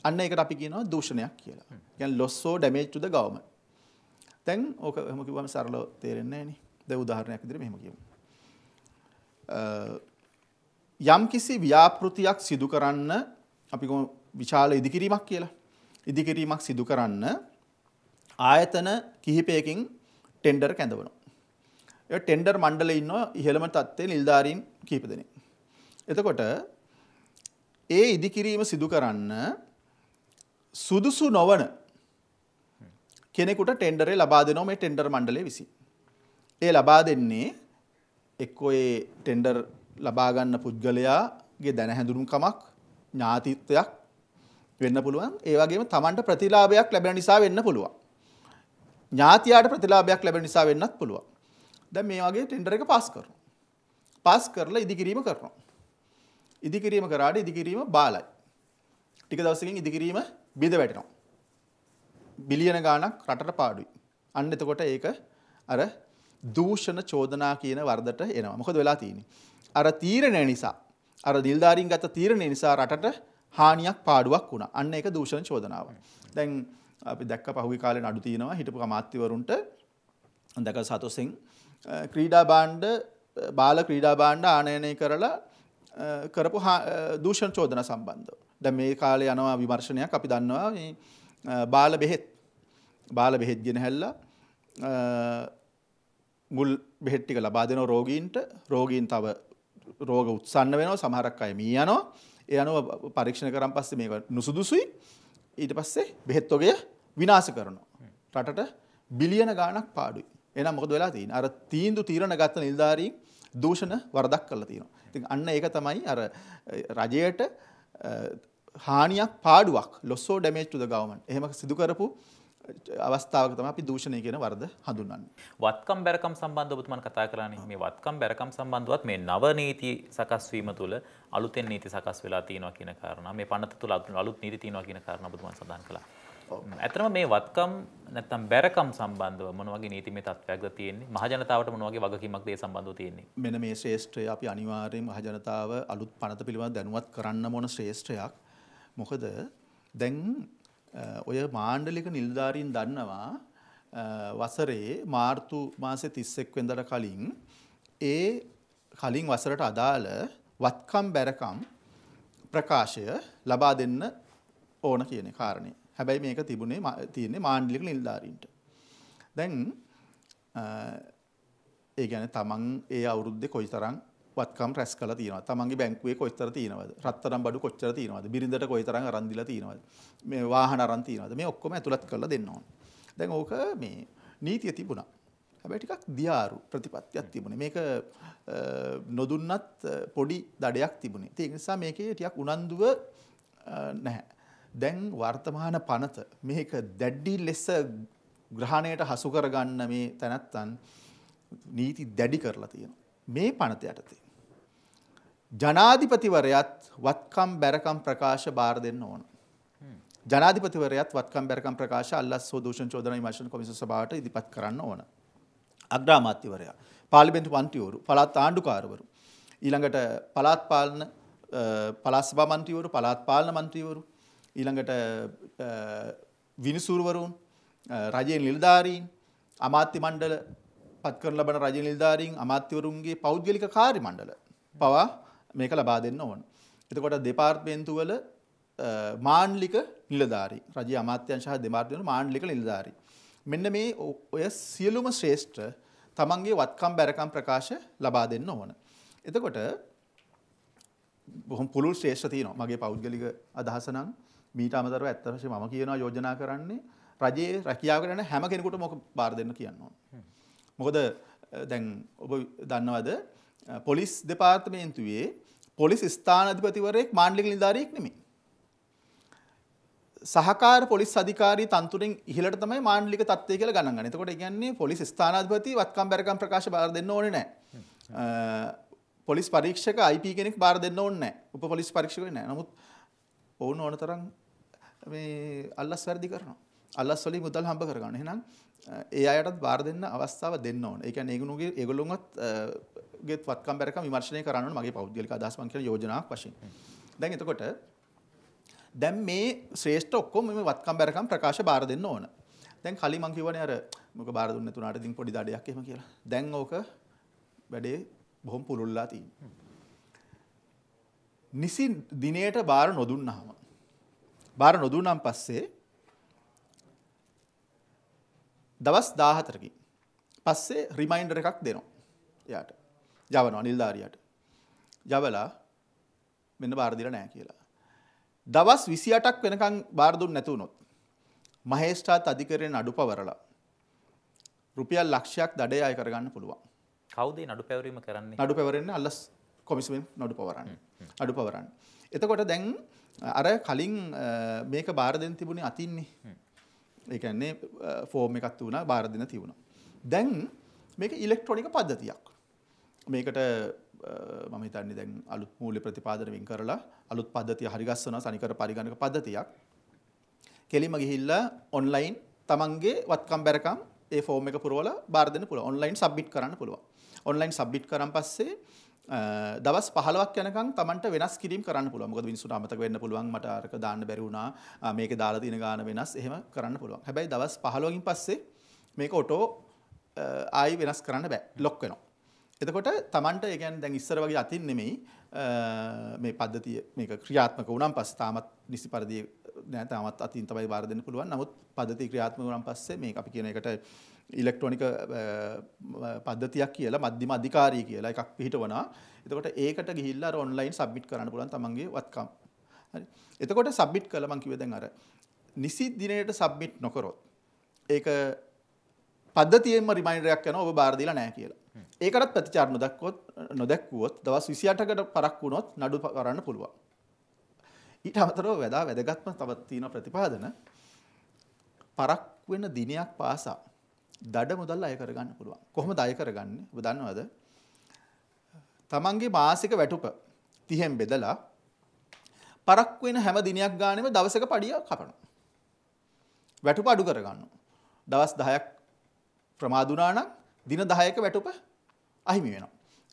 අන්න ඒකට අපි කියනවා දූෂණයක් කියලා. කියන්නේ loss or damage to the government. දැන් ඕක එහෙම කිව්වම සරලව තේරෙන්නේ නැහැ නේ. දැන් උදාහරණයක් විදිහට මෙහෙම කියමු. යම් කිසි ව්‍යාපෘතියක් සිදු කරන්න අපි කොහොම විශාල ඉදිකිරීමක් කියලා. ඉදිකිරීමක් සිදු කරන්න ආයතන කිහිපයකින් ටෙන්ඩර් කැඳවනවා. ටෙන්ඩර් මණ්ඩල ඉන්න ඉහළම තත්ත්වයේ නිල්ධාරීන් කීප දෙනෙක්. එතකොට ඒ ඉදිකිරීම සිදු කරන්න සුදුසු නොවන කෙනෙකුට ටෙන්ඩරේ ලබා දෙනවා මේ ටෙන්ඩර් මණ්ඩලය විසින්. ඒ ලබා දෙන්නේ එක්කෝ ඒ ටෙන්ඩර් ලබා ගන්න පුද්ගලයාගේ දැන හැඳුනුම්කමක් ඥාතිත්වයක් වෙන්න පුළුවන්. ඒ වගේම Tamanට ප්‍රතිලාභයක් ලැබෙන නිසා වෙන්න පුළුවන්. ඥාතියාට ප්‍රතිලාභයක් ලැබෙන නිසා වෙන්නත් පුළුවන්. දැ මේ වගේ ටෙන්ඩර එක පස් කරන. පස් කරලා ඉදිකිරීම කරනවා. ඉදිකිරීම කරාට ඉදිකිරීම බාලයි. ටික දවසකින් ඉදිකිරීම බිඳ වැටෙනවා. බිලියන ගානක් රටට පාඩුයි. අන්න එතකොට ඒක අර දූෂණ චෝදනා කියන වර්ධට එනවා. මොකද වෙලා තියෙන්නේ. අර තීරණය නිසා අර දිල්දාරින් ගත තීරණය නිසා රටට හානියක් පාඩුවක් වුණා. අන්න ඒක දූෂණ චෝදනාව. දැන් අපි දැක්ක පහුගිය කාලේ නඩු තියෙනවා හිටපු අමාත්‍යවරුන්ට දැක සතොසෙන් ක්‍රීඩා බාණ්ඩ බාල ක්‍රීඩා බාණ්ඩ ආනයනය කරලා කරපු දූෂණ චෝදන සම්බන්ධ. ද මේ කාලය යනවා විමර්ශනයක් අපි දන්නවා බාල බෙහෙත් බාල බෙහෙත් ගෙන හැල්ලා මුල් බෙහෙට්ටික ලබා දෙන රෝගීන්ට රෝගීන් තව රෝග උත්සන්න වෙනවා සමහරක් අය මී යනවා ඒ අනුව පරීක්ෂණ කරන් පස්සේ මේක නුසුදුසුයි ඊට පස්සේ බෙහෙත් ඔගය විනාශ කරනවා රටට බිලියන ගාණක් පාඩුයි එහෙනම් මොකද වෙලා තියෙන්නේ? අර තීන්දුව තීරණ ගත්ත නිලධාරීන් දූෂණ වරදක් කරලා තියෙනවා. ඉතින් අන්න ඒක තමයි අර රජයට හානියක් පාඩුවක් loss or damage to the government. එහෙම සිදු කරපු අවස්ථාවක තම අපි දූෂණය කියන වර්ද හඳුන්වන්නේ. වත්කම් බැරකම් සම්බන්ධ ඔබතුමන් කතා කරන්නේ මේ වත්කම් බැරකම් සම්බන්ධවත් මේ නව නීති සකස් වීම තුළ අලුතෙන් නීති සකස් වෙලා තියෙනවා කියන කාරණා මේ පනත තුළ අලුත් නීති තියෙනවා කියන කාරණා ඔබතුමන් සඳහන් කළා. ඇතරම මේ වත්කම් නැත්තම් බැරකම් සම්බන්ධව මොන වගේ නීතිමය තත්ත්වයක්ද තියෙන්නේ මහජනතාවට මොන වගේ වගකීමක්ද ඒ සම්බන්ධව තියෙන්නේ මෙන්න මේ ශ්‍රේෂ්ඨය අපි අනිවාර්යයෙන් මහජනතාව අලුත් පනත පිළිබඳ දැනුවත් කරන්න මොන ශ්‍රේෂ්ඨයක් මොකද දැන් ඔය මාණ්ඩලික නිලධාරීන් දන්නවා වසරේ මාර්තු මාසේ 31 වෙනිදාට කලින් ඒ කලින් වසරට අදාළ වත්කම් බැරකම් ප්‍රකාශය ලබා දෙන්න ඕන කියන කාරණේ හැබැයි මේක තිබුණේ තියන්නේ මාණ්ඩලික නිල්ධාරීන්ට. දැන් ඒ ගැන තමන් ඒ අවුරුද්දෙ කොයි තරම් වත්කම් රැස් කළ තියෙනවා තමන්ගේ බැංකුවේ කොච්චර තියෙනවද රත්තරන් බඩු කොච්චර තියෙනවද බිරිඳට කොයිතරම් අරන් දීලා තියෙනවද මේ වාහන අරන් තියෙනවද මේ ඔක්කොම ඇතුළත් කරලා දෙන්න ඕන දැන් ඕක මේ නීතිය තිබුණා හැබැයි ටිකක් දියාරු ප්‍රතිපත්තියක් තිබුණේ මේක නොදුන්නත් පොඩි දඩයක් තිබුණේ ඒ නිසා මේකේ ටිකක් උනන්දුව නැහැ දැන් වර්තමාන පනත මේක දැඩ්ඩි ලෙස ග්‍රහණයට හසු කරගන්න මේ තැනැත්තන් නීති දැඩි කරලා තියෙනවා. මේ පනත යටතේ. ජනාධිපතිවරයත් වත්කම් බැරකම් ප්‍රකාශ බාර දෙන්න ඕන. ජනාධිපතිවරයත් වත්කම් බැරකම් ප්‍රකාශ අල්ලස් සෝදූෂණ චෝදන විමර්ශන කොමිසම සභාවට ඉදිරිපත් කරන්න ඕන. අග්‍රාමාත්‍යවරයා, පාර්ලිමේන්තු මන්ත්‍රීවරු, පළාත් ආණ්ඩුකාරවරු, ඊළඟට පළාත් පාලන පළාත් සභා මන්ත්‍රීවරු, පළාත් පාලන මන්ත්‍රීවරු ඊළඟට විනිසුරුවරුන් රජයේ නිලධාරීන් අමාත්‍ය මණ්ඩල පත් කරන ලබන රජ නිලධාරීන් අමාත්‍යවරුන්ගේ පෞද්ගලික කාර්ය මණ්ඩල පවා මේක ලබා දෙන්න ඕන. එතකොට දෙපාර්තමේන්තුවල මාණ්ඩලික නිලධාරී රජයේ අමාත්‍යංශ හා දෙපාර්තමේන්තුවල මාණ්ඩලික නිලධාරී. මෙන්න මේ ඔය සියලුම ශ්‍රේෂ්ඨ තමන්ගේ වත්කම් බැරකම් ප්‍රකාශ ලබා දෙන්න ඕන. එතකොට බොහොම පුළුල් ශ්‍රේෂ්ඨ තියෙනවා. මගේ පෞද්ගලික අදහස නම් මීට අමතරව ඇත්ත වශයෙන්ම මම කියනවා යෝජනා කරන්නේ රජයේ රැකියාවකට යන හැම කෙනෙකුටම ඔක බාර දෙන්න කියන්න ඕනේ. මොකද දැන් ඔබ දන්නවද පොලිස් දෙපාර්තමේන්තුවේ පොලිස් ස්ථානාධිපතිවරයෙක් මාණ්ඩලික නිලධාරියෙක් නෙමෙයි. සහකාර පොලිස් අධිකාරී තන්තුරෙන් ඉහලට තමයි මාණ්ඩලික තත්ත්වය කියලා ගණන් ගන්න. එතකොට කියන්නේ පොලිස් ස්ථානාධිපති වත්කම් බැරකම් ප්‍රකාශ බාර දෙන්න ඕනේ නැහැ. පොලිස් පරීක්ෂක IP කෙනෙක් බාර දෙන්න ඕනේ නැහැ. උප පොලිස් පරීක්ෂකයෝ නැහැ. නමුත් ඔවුන් ඕන තරම් මේ අල්ලස් වැරදි කරනවා. අල්ලස් වලින් මුදල් හම්බ කරගන්න. එහෙනම් ඒ අයටත් බාර දෙන්න අවස්ථාව දෙන්න ඕන. ඒ කියන්නේ ඒගොල්ලෝගේ ඒගොල්ලොන්වත් ගෙත් වත්කම් බැරකම් විමර්ශනය කරන්න ඕන මගේ පෞද්ගලික අදහස් මං කියන යෝජනාවක් වශයෙන්. දැන් එතකොට දැන් මේ ශ්‍රේෂ්ඨ ඔක්කොම මේ වත්කම් බැරකම් ප්‍රකාශ බාර දෙන්න ඕන. දැන් කලින් මං කිව්වනේ අර මොක බාර දුන්නේ නැතුණාට ඉතින් පොඩි දඩයක් එහෙම කියලා. දැන් ඕක වැඩේ බොහොම පුරුල්ලා තියෙනවා. නිසි දිනයට බාර නොදුන්නාම බාර නොදුන්නම් පස්සේ දවස් 14කින් පස්සේ රිමයින්ඩර් එකක් දෙනවා එයාට. යවනවා නිල්ධාරියට. යවලා මෙන්න බාර දීලා නැහැ කියලා. දවස් 28ක් වෙනකන් බාර දුන්නේ නැති වුණොත් මහේෂ්ඨාත් අධිකරණයෙන් අඩුපවරලා රුපියල් ලක්ෂයක් දඩේ අය කරගන්න පුළුවන්. කවුද නඩු පැවරීම කරන්නේ? නඩු පැවරෙන්නේ අල්ලස් කොමිසුවෙන් නොඩු පවරන්න අඩු පවරන්න. එතකොට දැන් අර කලින් මේක බාරදෙන් තිබුණේ අතින්නේ ඒන්නේ ෆෝර්ම එකත් වුණ බාරදින තිවුණ. දැන් මේක ඉලෙක්ට්‍රොනික පද්ධතියක් මේකට මහිතන්න දැන් අලුත් මූලි ප්‍රතිපාදනවින් කරලා අලුත් පද්ධතිය හරිගස්වන සනිකර පරිගණක පද්ධතියක් කෙලිම ගිහිල්ල ඔන්ලයින් තමන්ගේ වත්කම් බැරකම් ඒ ෆෝර්ම එක පුරුවල බාර්ධන පුළ ඔන්ලයින් සබ්බිට් කරන්න පුළුව ඔන්ලයින් සබ්බිට් කරම් පස්සේ දවස් පහලක් යනකම් තමන්ට වෙනස් කිරීම කරන්න පුළුවන්. මොකද මිනිස්සුන්ට අමතක වෙන්න පුළුවන් මට අරක දාන්න බැරි වුණා. මේක දාලා තියෙන ගාන වෙනස් එහෙම කරන්න පුළුවන්. හැබැයි දවස් 15කින් පස්සේ මේක ඔටෝ ආයි වෙනස් කරන්න බෑ. ලොක් වෙනවා. එතකොට තමන්ට ඒ කියන්නේ දැන් ඉස්සර වගේ අතින් නෙමෙයි මේ පද්ධතිය මේක ක්‍රියාත්මක වුණාන් පස්සේ තාමත් නිසි පරිදි නෑ තාමත් අතින් තමයි බාර දෙන්න පුළුවන්. නමුත් පද්ධතිය ක්‍රියාත්මක වුණාන් පස්සේ මේක අපි කියන එකට ඉලෙක්ට්‍රොනික uh, uh, පද්ධතියක් කියලා මධ්‍යම අධිකාරී කියලා එකක් පිහිටවනා එතකොට ඒකට ගිහිල්ලා ඔන්ලයින් සබ්මිට් කරන්න පුළුවන් තමන්ගේ වත්කම් හරි එතකොට සබ්මිට් කළා මං කිව්වේ දැන් අර නිසි දිනේට සබ්මිට් නොකරොත් ඒක පද්ධතියෙන්ම රිමයින්ඩරයක් යනවා ඔබ බාර දීලා නැහැ කියලා ඒකටත් ප්‍රතිචාර නොදක්කොත් නොදැක්කුවොත් දවස් 28කට පරක් වුණොත් නඩු කරන්න පුළුවන් ඊට අමතරව වඩා වැදගත්ම තවත් තියෙන ප්‍රතිපාදන පරක් වෙන දිනයක් පාසා දඩ මුදල් අය කරගන්න පුළුවන්. කොහොමද අය කරගන්නේ? ඔබ දන්නවද? තමන්ගේ මාසික වැටුප 30න් බෙදලා පරක්කු වෙන හැම දිනයක් ගානෙම දවසක පඩිය කපනවා. වැටුප අඩු කරගන්නවා. දවස් 10ක් ප්‍රමාද වුණා නම් දින 10ක වැටුප අහිමි වෙනවා.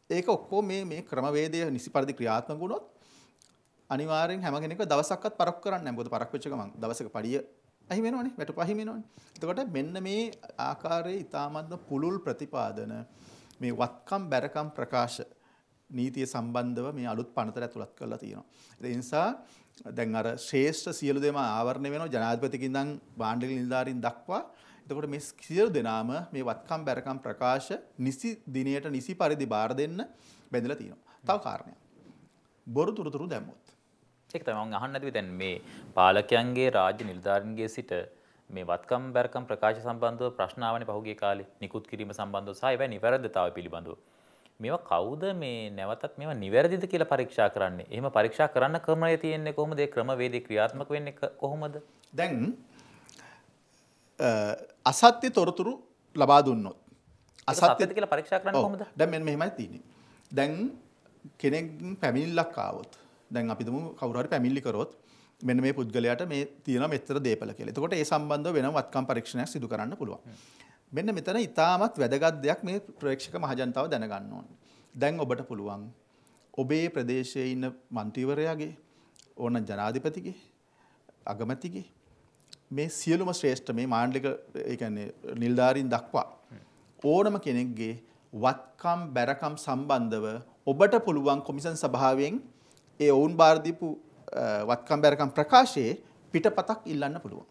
ඒක ඔක්කොම මේ මේ ක්‍රමවේදය නිසි පරිදි ක්‍රියාත්මක වුණොත් අනිවාර්යෙන් හැම කෙනෙක්ම දවසක්වත් පරක්කු කරන්නේ නැහැ. මොකද පරක්කු වෙච්ච ගමන් දවසක පඩිය අහිමෙනවනේ වැටු පහිමෙනවනේ. එතකොට මෙන්න මේ ආකාරයේ ඊ타මත්ම පුළුල් ප්‍රතිපාදන මේ වත්කම් බැරකම් ප්‍රකාශ නීතිය සම්බන්ධව මේ අලුත් පනතර ඇතුළත් කරලා තියෙනවා. ඒ නිසා දැන් අර ශ්‍රේෂ්ඨ සියලු දෙම ආවරණය වෙනවා ජනාධිපතිකින් ඉඳන් භාණ්ඩික නිලධාරීන් දක්වා. එතකොට මේ සියලු දෙනාම මේ වත්කම් බැරකම් ප්‍රකාශ නිසි දිනයට නිසි පරිදි බාර දෙන්න බැඳලා තියෙනවා. තව කාරණයක්. බොරු තුරුතුරු දැම්මොත් ඒක තමයි මම අහන්න නැතුව දැන් මේ පාලකයන්ගේ රාජ්‍ය නිලධාරීන්ගේ සිට මේ වත්කම් බැරකම් ප්‍රකාශ සම්බන්ධව ප්‍රශ්න ආවනේ පහුගිය කාලේ නිකුත් කිරීම සම්බන්ධව සහ ඒවැ නිවැරදිතාවය පිළිබඳව මේවා කවුද මේ නැවතත් මේවා නිවැරදිද කියලා පරීක්ෂා කරන්නේ. එහෙම පරීක්ෂා කරන්න ක්‍රමය තියෙන්නේ කොහොමද? ඒ ක්‍රමවේදී ක්‍රියාත්මක වෙන්නේ කොහොමද? දැන් අසත්‍ය තොරතුරු ලබා දුන්නොත් අසත්‍යද කියලා පරීක්ෂා කරන්න කොහොමද? දැන් මෙන්න මෙහෙමයි තියෙන්නේ. දැන් කෙනෙක් පැමිණිල්ලක් ආවොත් දැන් අපිතුම කවුරහරි පැමිල්ලි කරොත් මෙන්න මේ පුද්ගලයාට මේ තියෙන මෙතර දේපල කියලා. එතකොට ඒ සම්බන්ධව වෙන වත්කම් පරීක්ෂණයක් සිදු කරන්න පුළුවන්. මෙන්න මෙතන ඉතාමත් වැදගත් දෙයක් මේ ප්‍රේක්ෂක මහජනතාව දැනගන්න ඕනේ. දැන් ඔබට පුළුවන් ඔබේ ප්‍රදේශයේ ඉන්න මන්ත්‍රීවරයාගේ ඕන ජනාධිපතිගේ අගමැතිගේ මේ සියලුම ශ්‍රේෂ්ඨ මේ මාණ්ඩික ඒ කියන්නේ නිලධාරීන් දක්වා ඕනම කෙනෙක්ගේ වත්කම් බැරකම් සම්බන්ධව ඔබට පුළුවන් කොමිසන් සභාවෙන් ඒ ඔවුන් බාරදීපු වත්කම්බැරකම් ප්‍රකාශයේ පිටපතක් ඉල්ලන්න පුළුවන්.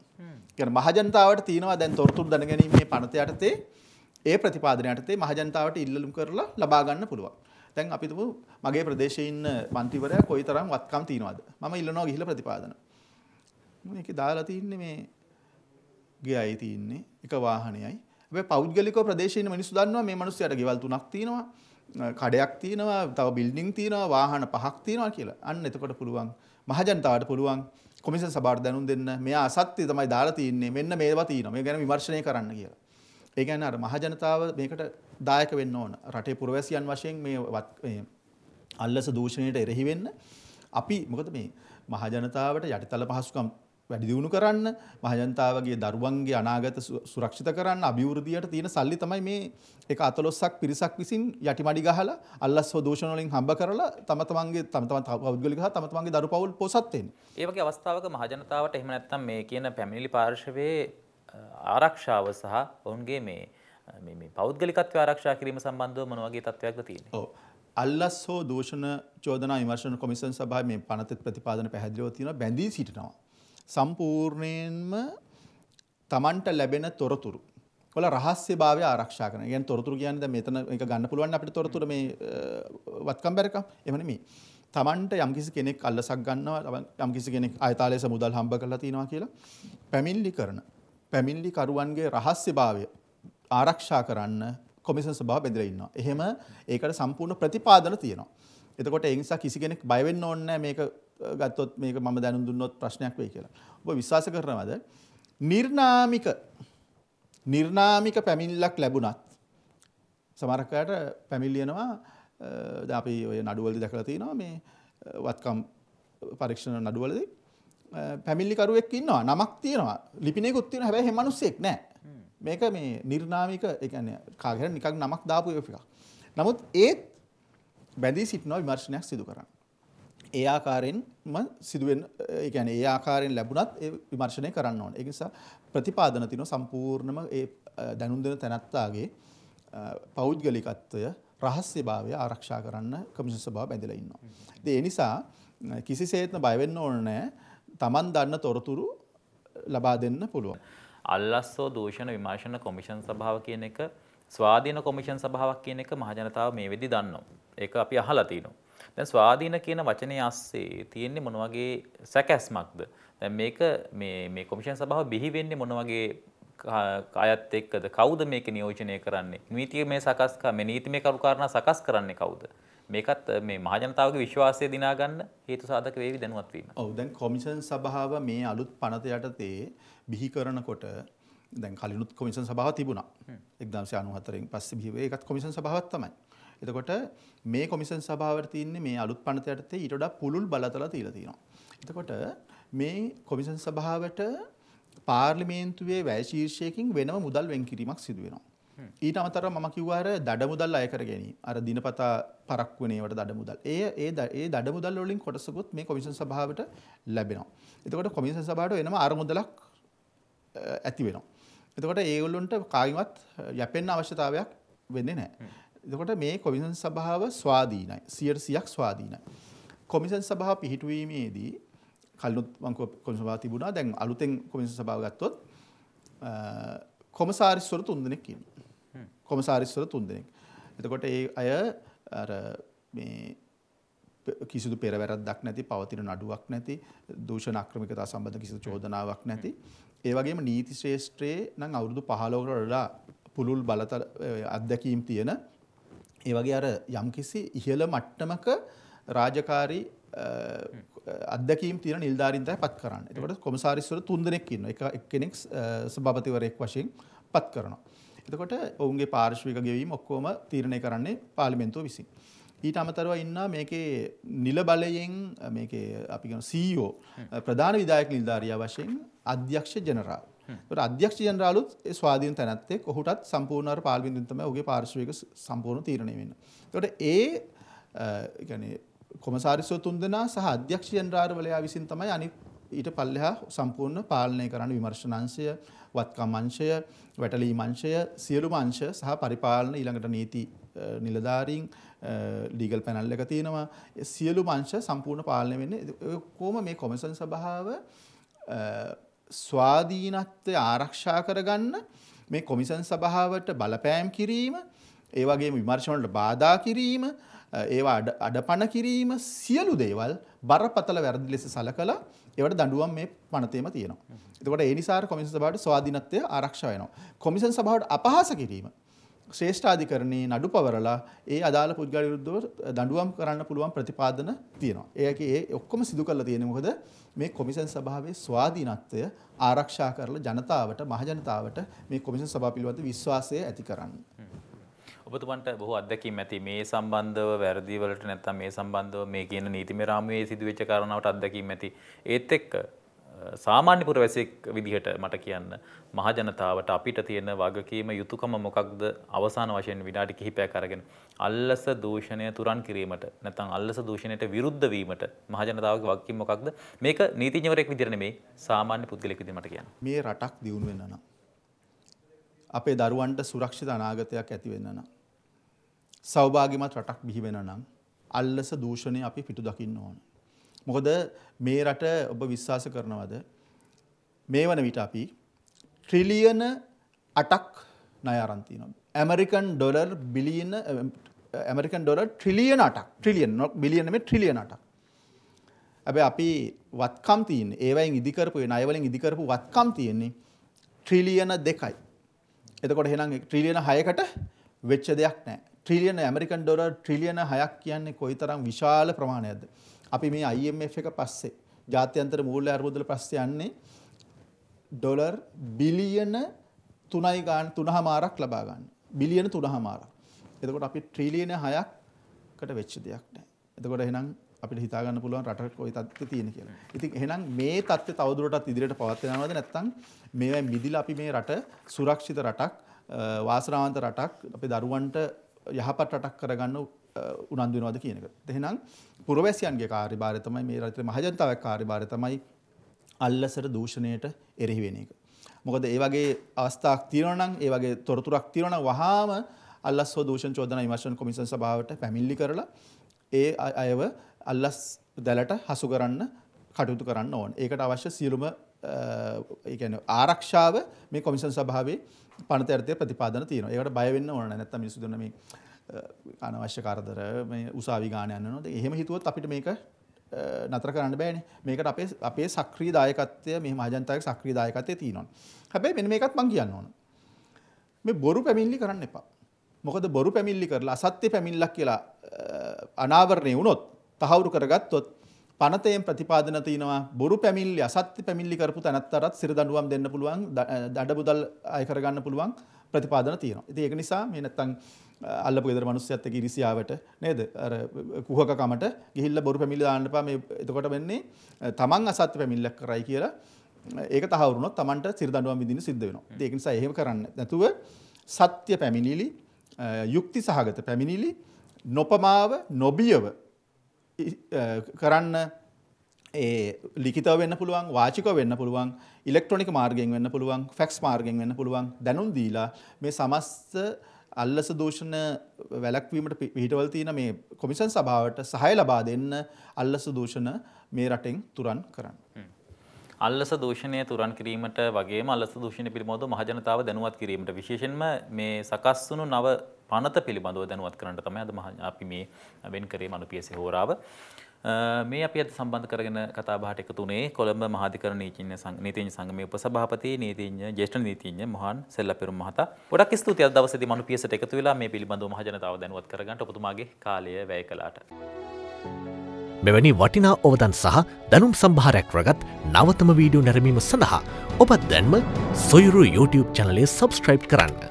ගැන මහජනතාවට තියෙනවා දැන් තොරතුරු දැනගැනීමේ පනත යටතේ ඒ ප්‍රතිපාදන යටතේ මහජනතාවට ඉල්ලුම් කරලා ලබා ගන්න පුළුවන්. දැන් අපි තුමු මගේ ප්‍රදේශයේ ඉන්න മന്ത്രിවරයා කොයිතරම් වත්කම් තියනවද? මම ඉල්ලනවා ගිහිල්ලා ප්‍රතිපාදන. මේකේ දාලා තින්නේ මේ ගියයි තින්නේ එක වාහනයයි. හැබැයි පෞද්ගලිකව ප්‍රදේශයේ ඉන්න මිනිස්සු දන්නවා මේ මිනිස්සුන්ට ගෙවල් තුනක් තියෙනවා. කඩයක් තියෙනවා තව බිල්ඩිං තියෙනවා වාහන පහක් තියෙනවා කියලා. අන්න එතකොට පුළුවන් මහජනතාවට පුළුවන් කොමිෂන් සභාවට දැනුම් දෙන්න මෙයා අසත්‍ය තමයි දාලා තින්නේ මෙන්න මේවා තියෙනවා මේ ගැන විමර්ශනය කරන්න කියලා. ඒ කියන්නේ අර මහජනතාව මේකට දායක වෙන්න ඕන. රටේ පුරවැසියන් වශයෙන් මේ අල්ලස දූෂණයට එරෙහි වෙන්න අපි මොකද මේ මහජනතාවට යටිතල පහසුකම් වැඩිදියුණු කරන්න මහජනතාවගේ දරුවන්ගේ අනාගත සුරක්ෂිත කරන්න අභිවෘද්ධියට තියෙන සල්ලි තමයි මේ එක අතලොස්සක් පිරිසක් විසින් යටිමඩි ගහලා අල්ලස් හෝ දූෂණ වලින් හම්බ කරලා තම තමන්ගේ තම තමන් පෞද්ගලික හා තම තමන්ගේ දරු පවුල් පොසත් වෙන්නේ. ඒ වගේ අවස්ථාවක මහජනතාවට එහෙම නැත්නම් මේ කියන පැමිණිලි පාර්ශවයේ ආරක්ෂාව සහ ඔවුන්ගේ මේ මේ පෞද්ගලිකත්වය ආරක්ෂා කිරීම සම්බන්ධව මොන වගේ තත්ත්වයක්ද තියෙන්නේ? ඔව්. අල්ලස් හෝ දූෂණ චෝදනා විමර්ශන කොමිසන් සභාවේ මේ පනතෙත් ප්‍රතිපාදන පැහැදිලිව තියෙනවා බැඳී සිටිනවා. සම්පූර්ණයෙන්ම තමන්ට ලැබෙන තොරතුරු වල රහස්‍ය භාවය ආරක්ෂා කරන. කියන්නේ තොරතුරු කියන්නේ දැන් මෙතන එක ගන්න පුළුවන් අපිට තොරතුරු මේ වත්කම් බැරකම්. එහෙම නෙමෙයි. තමන්ට යම්කිසි කෙනෙක් අල්ලසක් ගන්නවා යම්කිසි කෙනෙක් ආයතාලයේස මුදල් හම්බ කරලා තිනවා කියලා පැමිණිලි කරන. පැමිණිලි කරුවන්ගේ රහස්‍ය භාවය ආරක්ෂා කරන්න කොමිෂන් සභාව බෙදලා ඉන්නවා. එහෙම ඒකට සම්පූර්ණ ප්‍රතිපාදන තියෙනවා. එතකොට ඒ නිසා කිසි කෙනෙක් බය වෙන්න ඕනේ නැහැ මේක ගත්තොත් මේක මම දැනුම් දුන්නොත් ප්‍රශ්නයක් වෙයි කියලා. ඔබ විශ්වාස කරනවද? නිර්නාමික නිර්නාමික පැමිණිල්ලක් ලැබුණත් සමහරකට පැමිණිලිනවා දැන් අපි ඔය නඩුවලදී දැකලා තියෙනවා මේ වත්කම් පරීක්ෂණ නඩුවලදී පැමිණිලිකරුවෙක් ඉන්නවා නමක් තියෙනවා ලිපිනයකුත් තියෙනවා හැබැයි මේ මිනිස්සෙක් නෑ. මේක මේ නිර්නාමික ඒ කියන්නේ කාගෙන් නිකන් නමක් දාපු එකක්. නමුත් ඒත් බැඳී සිටිනවා විමර්ශනයක් සිදු කරන්න. ඒ ආකාරයෙන්ම සිදුවෙන් ඒ කියන්නේ ඒ ආකාරයෙන් ලැබුණත් ඒ විමර්ශනය කරන්න ඕනේ. ඒ නිසා ප්‍රතිපාදන තිනු සම්පූර්ණම ඒ දැනුම් දෙන තැනත්තාගේ පෞද්ගලිකත්වය රහස්‍යභාවය ආරක්ෂා කරන්න කමිෂන් සභාව බැඳලා ඉන්නවා. ඉතින් ඒ නිසා කිසිසේත්ම බය වෙන්න ඕනේ නැහැ. Taman දන්න තොරතුරු ලබා දෙන්න පුළුවන්. අල්ලස්සෝ දූෂණ විමර්ශන කොමිෂන් සභාව කියන එක ස්වාධීන කොමිෂන් සභාවක් කියන එක මහජනතාව මේ වෙදි දන්නවා. ඒක අපි අහලා තිනවා. දැන් ස්වාධීන කියන වචනේ අස්සේ තියෙන්නේ මොන වගේ සැකැස්මක්ද? දැන් මේක මේ මේ කොමිෂන් සභාව බිහි වෙන්නේ මොන වගේ අයත් එක්කද? කවුද මේක නියෝජනය කරන්නේ? නීතිය මේ සකස් මේ නීතිමය කරුකාරණා සකස් කරන්නේ කවුද? මේකත් මේ මහජනතාවගේ විශ්වාසය දිනා ගන්න හේතු සාධක වේවි දැනුවත් වීම. ඔව් දැන් කොමිෂන් සභාව මේ අලුත් පනත යටතේ බිහි කරනකොට දැන් කලිනුත් කොමිෂන් සභාව තිබුණා. 1994 න් පස්සේ බිහි වෙයි ඒකත් කොමිෂන් සභාවක් තමයි. එතකොට මේ කොමිසන් සභාවට තියන්නේ මේ අලුත් පනත යටතේ ඊට වඩා පුළුල් බලතල තියලා තියෙනවා. එතකොට මේ කොමිසන් සභාවට පාර්ලිමේන්තුවේ වැය ශීර්ෂයකින් වෙනම මුදල් වෙන් කිරීමක් සිදු වෙනවා. ඊට අමතරව මම කිව්වා අර දඩ මුදල් අය කර ගැනීම. අර දිනපතා පරක්කු වෙන ඒවට දඩ මුදල්. ඒ ඒ ඒ දඩ මුදල් වලින් කොටසකුත් මේ කොමිසන් සභාවට ලැබෙනවා. එතකොට කොමිසන් සභාවට වෙනම අරමුදලක් ඇති වෙනවා. එතකොට ඒගොල්ලොන්ට කායිමත් යැපෙන්න අවශ්‍යතාවයක් වෙන්නේ නැහැ. එතකොට මේ කොමිසන් සභාව ස්වාධීනයි. 100%ක් ස්වාධීනයි. කොමිසන් සභාව පිහිටුවීමේදී කලිනුත් මම කොමිසන් සභාව තිබුණා. දැන් අලුතෙන් කොමිසන් සභාව ගත්තොත් කොමසාරිස්වර තුන්දෙනෙක් ඉන්නවා. කොමසාරිස්වර තුන්දෙනෙක්. එතකොට ඒ අය අර මේ කිසිදු පෙරවැරද්දක් නැති පවතින නඩුවක් නැති දූෂණ අක්‍රමිකතා සම්බන්ධ කිසිදු චෝදනාවක් නැති ඒ වගේම නීති ශ්‍රේෂ්ත්‍රයේ නම් අවුරුදු 15කට වඩා පුළුල් බලතල අත්දැකීම් තියෙන ඒ වගේ අර යම්කිසි ඉහළ මට්ටමක රාජකාරී අදකීම් තින නිල්ධාරින්තයි පත් කරන්න එතකට කොමසාරිස්වර තුන්දනෙක් ඉන්න එක එක්කෙනෙක් සභාපතිවරයෙක් වශයෙන් පත් කරනවා. එතකොට ඔවුන්ගේ පාර්ශ්වික ගෙවීම ඔක්කෝම තීරණය කරන්නේ පාලිමෙන්තුව විසින්. ඊට අමතරව ඉන්න මේකේ නිල බලයෙන් අපිගන සීෝ e ප්‍රධාන විදායක නිල්ධාරිය වශයෙන් අධ්‍යක්ෂ ජනරාව ඒතර අධ්‍යක්ෂ ජනරාලුත් ඒ ස්වාධීන තැනැත්තෙක් ඔහුටත් සම්පූර්ණ අර පාර්ලිමේන්තුවෙන් තමයි ඔහුගේ පාර්ශ්වයක සම්පූර්ණ තීරණය වෙන්නේ. ඒතකොට ඒ කියන්නේ කොමසාරිස්ව තුන්දෙනා සහ අධ්‍යක්ෂ ජනරාලවලයා විසින් තමයි අනිත් ඊට පල්ලෙහා සම්පූර්ණ පාලනය කරන විමර්ශන අංශය, වත්කම් අංශය, වැටලීම් අංශය, සියලුම අංශ සහ පරිපාලන ඊළඟට නීති නිලධාරීන් ලීගල් පැනල් එක තියෙනවා. සියලුම අංශ සම්පූර්ණ පාලනය වෙන්නේ කොහොම මේ කොමිෂන් සභාව ස්වාධීනත්වය ආරක්ෂා කරගන්න මේ කොමිසන් සභාවට බලපෑම් කිරීම ඒ වගේ විමර්ශණට බාධා කිරීම ඒවා අඩ පණ කිරීම සියලු දේවල් බරපතල වැරදි ලෙස සලකලා ඒවට දඬුවම් මේ පනතේම තියෙනවා. එතකොට ඒ නිසා කොමිසන් සභාවට ස්වාධීනත්වය ආරක්ෂා වෙනවා. කොමිසන් සභාවට අපහාස කිරීම ශ්‍රේෂ්ඨාධිකරණයේ නඩු පවරලා ඒ අදාළ පුද්ගල විරුද්ධව දඬුවම් කරන්න පුළුවන් ප්‍රතිපාදන තියෙනවා. ඒක ඒ ඔක්කොම සිදු කරලා තියෙන්නේ මොකද මේ කොමිෂන් සභාවේ ස්වාධීනත්වය ආරක්ෂා කරලා ජනතාවට මහජනතාවට මේ කොමිෂන් සභාව පිළිබඳ විශ්වාසය ඇති කරන්න. ඔබතුමන්ට බොහෝ අත්දැකීම් ඇති මේ සම්බන්ධව වැරදි වලට නැත්නම් මේ සම්බන්ධව මේ කියන නීතිමය රාමුවේ සිදුවෙච්ච කාරණාවට අත්දැකීම් ඇති. ඒත් එක්ක සාමාන්‍ය පුරවැසියෙක් විදිහට මට කියන්න මහජනතාවට අපිට තියෙන වගකීම යුතුයකම මොකක්ද අවසාන වශයෙන් විනාඩි කිහිපයක් අරගෙන අල්ලස දූෂණය තුරන් කිරීමට නැත්නම් අල්ලස දූෂණයට විරුද්ධ වීමට මහජනතාවගේ වගකීම මොකක්ද මේක නීතිඥවරයෙක් විදිහට නෙමෙයි සාමාන්‍ය පුද්ගලෙක් විදිහට මට කියන්න මේ රටක් දියුණු වෙන්න නම් අපේ දරුවන්ට සුරක්ෂිත අනාගතයක් ඇති වෙන්න නම් සෞභාග්‍යමත් රටක් බිහි වෙන නම් අල්ලස දූෂණය අපි පිටු දකින්න ඕනේ මොකද මේ රට ඔබ විශ්වාස කරනවද මේ වන විට අපි ට්‍රිලියන අටක් ණය අරන් තියෙනවා. ඇමරිකන් ඩොලර් බිලියන ඇමරිකන් ඩොලර් ට්‍රිලියන අටක්. ට්‍රිලියන් නොට් බිලියන මේ ට්‍රිලියන අටක්. හැබැයි අපි වත්කම් තියෙන්නේ ඒවයින් ඉදිකරපු ඒ ණය වලින් ඉදිකරපු වත්කම් තියෙන්නේ ට්‍රිලියන දෙකයි. එතකොට එහෙනම් ට්‍රිලියන 6කට වෙච්ච දෙයක් නැහැ. ට්‍රිලියන ඇමරිකන් ඩොලර් ට්‍රිලියන 6ක් කියන්නේ කොයිතරම් විශාල ප්‍රමාණයක්ද? අපි මේ IMF එක පස්සේ ජාත්‍යන්තර මූල්‍ය අර්බුදවල පස්සේ යන්නේ ඩොලර් බිලියන 3යි ගන්න 3මාරක් ලබා ගන්න. බිලියන 3මාරක්. එතකොට අපි ට්‍රිලියන 6කට වෙච්ච දෙයක් නෑ. එතකොට එහෙනම් අපිට හිතා ගන්න පුළුවන් රටට කොයි තත්ත්වෙ තියෙන කියලා. ඉතින් එහෙනම් මේ තත්ත්වය තවදුරටත් ඉදිරියට පවත් වෙනවද නැත්නම් මේවා මිදිලා අපි මේ රට සුරක්ෂිත රටක් වාසනාවන්ත රටක් අපේ දරුවන්ට යහපත් රටක් කරගන්න උනන්දු වෙනවද කියන එක. එහෙනම් පුරවැසියන්ගේ කාර්යභාරය තමයි මේ රටේ මහජනතාවගේ කාර්යභාරය තමයි අල්ලසර දූෂණයට එරෙහි වෙන එක. මොකද ඒ වගේ අවස්ථාවක් තියෙනවා නම් ඒ වගේ තොරතුරක් තියෙනවා නම් වහාම අල්ලස් හෝ දූෂණ චෝදනා විමර්ශන කොමිසම් සභාවට පැමිණිලි කරලා ඒ අයව අල්ලස් දැලට හසු කරන්න කටයුතු කරන්න ඕන. ඒකට අවශ්‍ය සියලුම ඒකන ආරක්ෂාව මේ කොමිසන් සභාවේ පනතර්තය ප්‍රතිපාදන තියෙන ඒකට බයවෙන්න ඕන නැත්ත මිනිසුදන මේ අනවශ්‍ය කරදර උසාවි ගානයන්න නොද එහෙම හිතුවත් අපිට මේක නතර කරන්න බෑන මේකට අපේ අපේ සක්‍රී දායකත්වය මේ මජන්තයක සක්‍රී දායකතය තියනවා. හැබැයි මෙ මේකත් මං කියන්න ඕන. මේ බොරු පැමිල්ලි කරන්න එපා. මොකද බොරු පැමිල්ලි කරලා සත්‍ය පැමිල්ලක් කියලා අනාවරණය වුණොත් තහවුරු කරගත්තොත් පනතයෙන් ප්‍රතිපාදන තියනවා බොරු පැමිල්ලි අසත්‍ය පැමිල්ලි කරපු තැනත්තරත් සිරදඩුවම් දෙන්න පුළුවන් දඩ බුදල් අයකරගන්න පුළුවන් ප්‍රතිපාදන තියෙනවා. ඉතින් ඒක නිසා මේ නැත්තම් අල්ලපු ගෙදර මිනිස්සුයත් එක්ක ඉරිසියාවට නේද අර කුහකකමට ගිහිල්ලා බොරු පැමිණිලා දාන්න එපා මේ එතකොට වෙන්නේ තමන් අසත්‍ය පැමිණිල්ලක් කරයි කියලා ඒක තහවුරුනොත් තමන්ට සිර දඬුවම් විඳින්න සිද්ධ වෙනවා. ඉතින් ඒක නිසා එහෙම කරන්න නැතුව සත්‍ය පැමිණිලි යුක්ති සහගත පැමිණිලි නොපමාව නොබියව කරන්න ඒ ලිකිතව වෙන්න පුළුවන් වාචික වෙන්න පුළුවන් ඉලෙක්ට්‍රොනික මාර්ගයෙන් වෙන්න පුළුවන් ෆැක්ස් මාර්ගයෙන් වෙන්න පුළුවන් දැනුම් දීලා මේ සමස්ත අල්ලස දූෂණ වැලැක්වීමට පිහිටවල තියෙන මේ කොමිසන් සභාවට සහය ලබා දෙන්න අල්ලස දූෂණ මේ රටෙන් තුරන් කරන්න. අල්ලස දූෂණය තුරන් කිරීමට වගේ අල්ලස දූෂණ පිළිබඳව මහජනතාව දැනුවත් කිරීමට විශේෂෙන්ම මේ සකස් වුණු නව පනත පිළිබඳව දැනුවත් කරන්නට තමයි අද අපි මේ වෙන් කරේ මනුපියසේ හෝරාව. මේ අපි අද සම්බන්ධ කරගෙන කතා බහට එකතු වුණේ කොළඹ මහාධිකරණ නීතිඥ නීතිඥ සංගමයේ උපසභාපති නීතිඥ ජ්‍යෙෂ්ඨ නීතිඥ මහාන් සෙල්ලපෙරුම් මහතා. ගොඩක් ස්තුතියි අද දවසේදී මනුපියසට එකතු වෙලා මේ පිළිබඳව මහජනතාව දැනුවත් කරගන්න ඔබතුමාගේ කාලය වැය කළාට. මෙවැනි වටිනා ඔවදන් සහ දැනුම් සම්භාරයක් රගත් නවතම වීඩියෝ නැරමීම සඳහා ඔබත් දැන්ම සොයුරු YouTube චනලය සබස්ක්‍රයිබ් කරන්න.